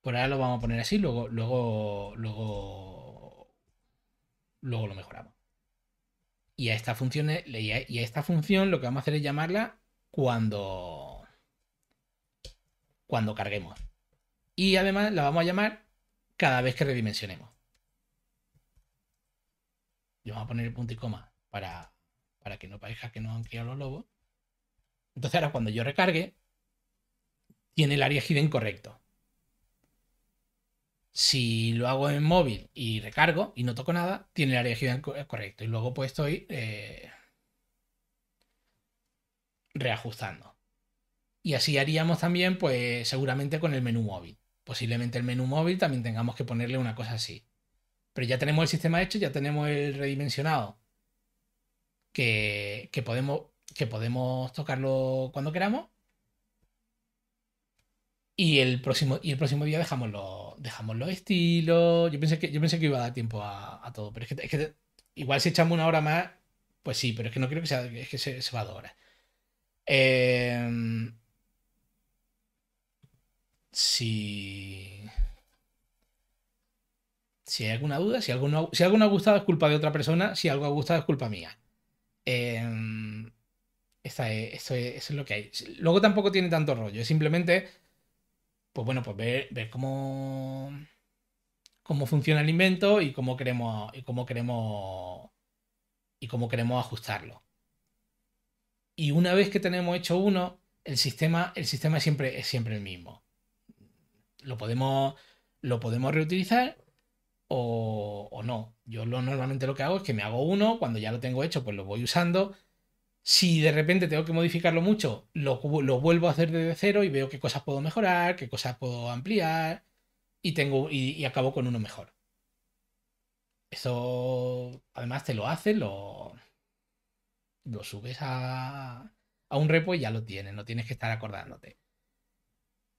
[SPEAKER 1] Por ahora lo vamos a poner así, luego, luego, luego, luego lo mejoramos. Y a esta función, y a esta función lo que vamos a hacer es llamarla cuando, cuando carguemos. Y además la vamos a llamar cada vez que redimensionemos. Yo voy a poner el punto y coma para, para que no parezca que no han criado los lobos. Entonces ahora cuando yo recargue, tiene el área hidden correcto. Si lo hago en móvil y recargo y no toco nada, tiene el área hidden eh, correcto. Y luego pues estoy eh, reajustando. Y así haríamos también pues seguramente con el menú móvil. Posiblemente el menú móvil también tengamos que ponerle una cosa así. Pero ya tenemos el sistema hecho, ya tenemos el redimensionado, que, podemos, que podemos tocarlo cuando queramos. Y el próximo, y el próximo día dejamos, los, dejamos estilos. Yo pensé, que, yo pensé que iba a dar tiempo a, todo, pero es que, igual si echamos una hora más, pues sí, pero es que no creo que sea, es que se, se va a dos horas. Eh, si... Si hay alguna duda, si algo, no, si algo ha gustado es culpa de otra persona, si algo ha gustado es culpa mía. Em, eso es, lo que hay. Luego tampoco tiene tanto rollo, es simplemente, pues bueno, pues ver, ver cómo, cómo funciona el invento y cómo queremos, y cómo queremos, y cómo queremos ajustarlo. Y una vez que tenemos hecho uno, el sistema, el sistema siempre, es siempre el mismo lo podemos, lo podemos reutilizar o, no. Yo lo, normalmente lo que hago es que me hago uno, cuando ya lo tengo hecho, pues lo voy usando. Si de repente tengo que modificarlo mucho, lo, vuelvo a hacer desde cero y veo qué cosas puedo mejorar, qué cosas puedo ampliar y, tengo, y, y acabo con uno mejor. Eso además te lo hace, lo, lo subes a, a un repo y ya lo tienes, no tienes que estar acordándote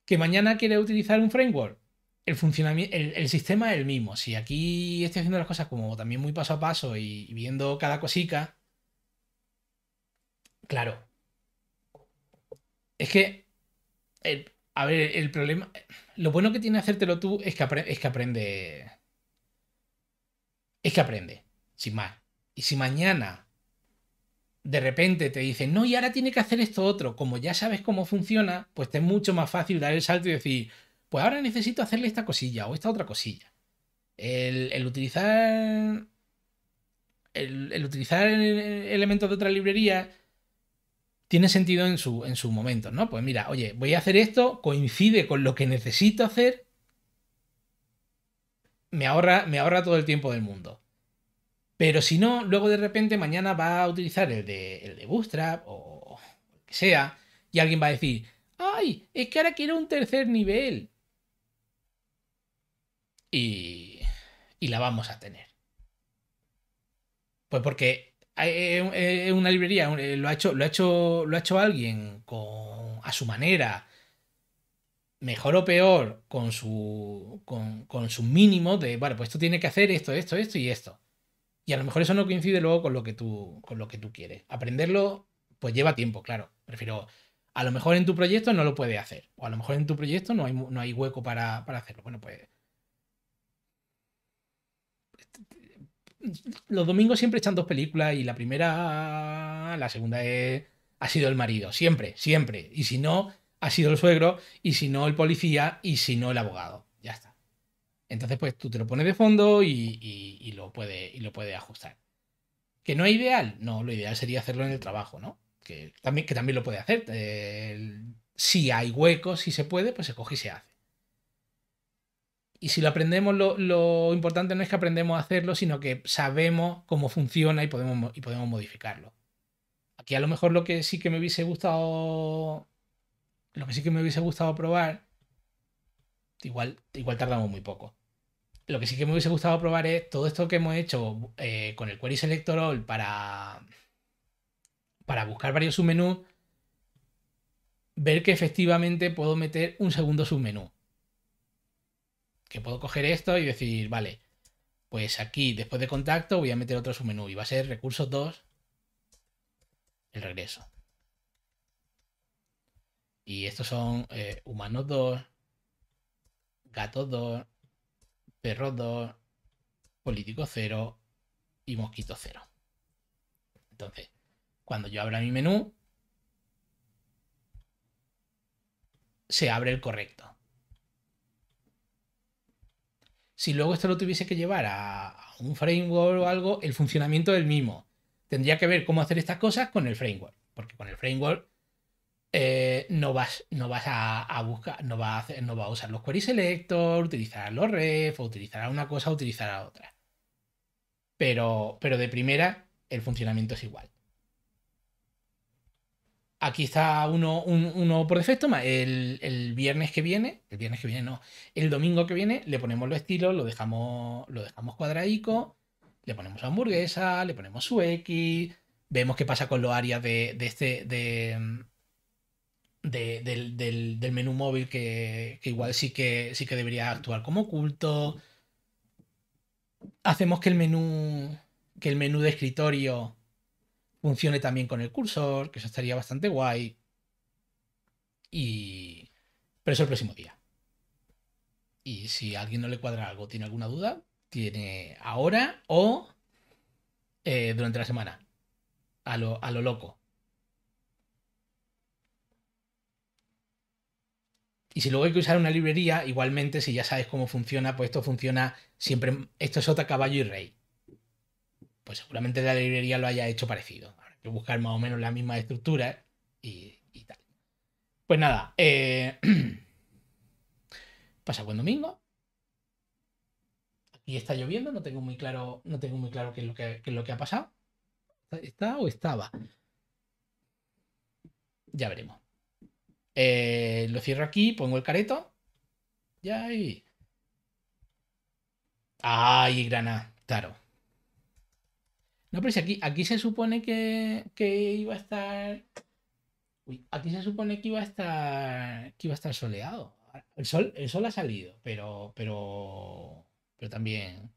[SPEAKER 1] que mañana quiere utilizar un framework, el, el, sistema es el mismo. Si aquí estoy haciendo las cosas como también muy paso a paso y, viendo cada cosica, claro. Es que, a ver, el problema, lo bueno que tiene hacértelo tú es que, es que aprende, es que aprende, sin más. Y si mañana de repente te dicen, no, y ahora tiene que hacer esto otro, como ya sabes cómo funciona, pues te es mucho más fácil dar el salto y decir, pues ahora necesito hacerle esta cosilla o esta otra cosilla. El, el utilizar. El, elementos de otra librería tiene sentido en su, en momento, ¿no? Pues mira, oye, voy a hacer esto, coincide con lo que necesito hacer, me ahorra, me ahorra todo el tiempo del mundo. Pero si no, luego de repente mañana va a utilizar el de, el Bootstrap o lo que sea, y alguien va a decir, ¡ay! Es que ahora quiero un tercer nivel. Y, y la vamos a tener. Pues porque eh, es una librería eh, lo ha hecho, lo ha hecho, lo ha hecho alguien a su manera, mejor o peor, con su, con, con su mínimo de, bueno, pues esto tiene que hacer esto, esto, esto y esto. Y a lo mejor eso no coincide luego con lo que tú, con lo que tú quieres. Aprenderlo, pues lleva tiempo, claro. Prefiero, a lo mejor en tu proyecto no lo puedes hacer. O a lo mejor en tu proyecto no hay, no hay hueco para, para hacerlo. Bueno, pues los domingos siempre echan dos películas y la primera, la segunda es, ha sido el marido, siempre, siempre. Y si no, ha sido el suegro, y si no, el policía, y si no, el abogado. Entonces, pues tú te lo pones de fondo y, lo puedes y lo puede ajustar. ¿Que no es ideal? No, lo ideal sería hacerlo en el trabajo, ¿no? Que también, que también lo puede hacer. si hay huecos, si se puede, pues se coge y se hace. Y si lo aprendemos, lo, importante no es que aprendemos a hacerlo, sino que sabemos cómo funciona y podemos, y podemos modificarlo. Aquí a lo mejor lo que sí que me hubiese gustado. Lo que sí que me hubiese gustado probar Igual, tardamos muy poco. Lo que sí que me hubiese gustado probar es todo esto que hemos hecho eh, con el query selector all para, para buscar varios submenús, ver que efectivamente puedo meter un segundo submenú. Que puedo coger esto y decir, vale, pues aquí después de contacto voy a meter otro submenú y va a ser recursos 2, el regreso. Y estos son eh, humanos 2, gato 2, perro 2, Político 0 y Mosquito 0. Entonces, cuando yo abra mi menú, se abre el correcto. Si luego esto lo tuviese que llevar a un framework o algo, el funcionamiento del mismo. Tendría que ver cómo hacer estas cosas con el framework, porque con el framework eh, no vas, no vas a, buscar, no a, no a usar los query selector, utilizar los ref, o utilizará una cosa, o utilizará otra. Pero, pero de primera, el funcionamiento es igual. Aquí está uno, por defecto. El, el, viernes que viene, el viernes que viene no, el domingo que viene le ponemos los estilos, lo dejamos, lo dejamos cuadradico, le ponemos hamburguesa, le ponemos su X, vemos qué pasa con los áreas de, este, de, del, menú móvil que, igual sí que, sí que debería actuar como oculto. Hacemos que el menú, que el menú de escritorio funcione también con el cursor, que eso estaría bastante guay. Y... Pero eso el próximo día. Y si a alguien no le cuadra algo, tiene alguna duda, tiene ahora o eh, durante la semana. A lo, a lo loco. Y si luego hay que usar una librería, igualmente, si ya sabes cómo funciona, pues esto funciona siempre. Esto es otra caballo y rey. Pues seguramente la librería lo haya hecho parecido. Habrá que buscar más o menos la misma estructura y, tal. Pues nada, eh, pasa buen domingo. Aquí está lloviendo, no tengo muy claro, no tengo muy claro qué es lo que ha pasado. ¿Está o estaba? Ya veremos. Eh, lo cierro aquí, pongo el careto. Ya ahí. Ay, grana, claro. No, pero si aquí, aquí se supone que, que iba a estar. Uy, aquí se supone que iba a estar. que iba a estar soleado. El sol, el sol ha salido, pero. pero. pero también.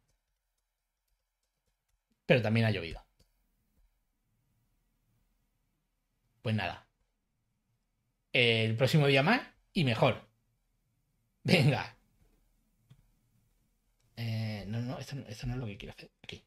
[SPEAKER 1] Pero también ha llovido. Pues nada el próximo día más y mejor. Venga. Eh, no, no esto, no, esto no es lo que quiero hacer. Aquí.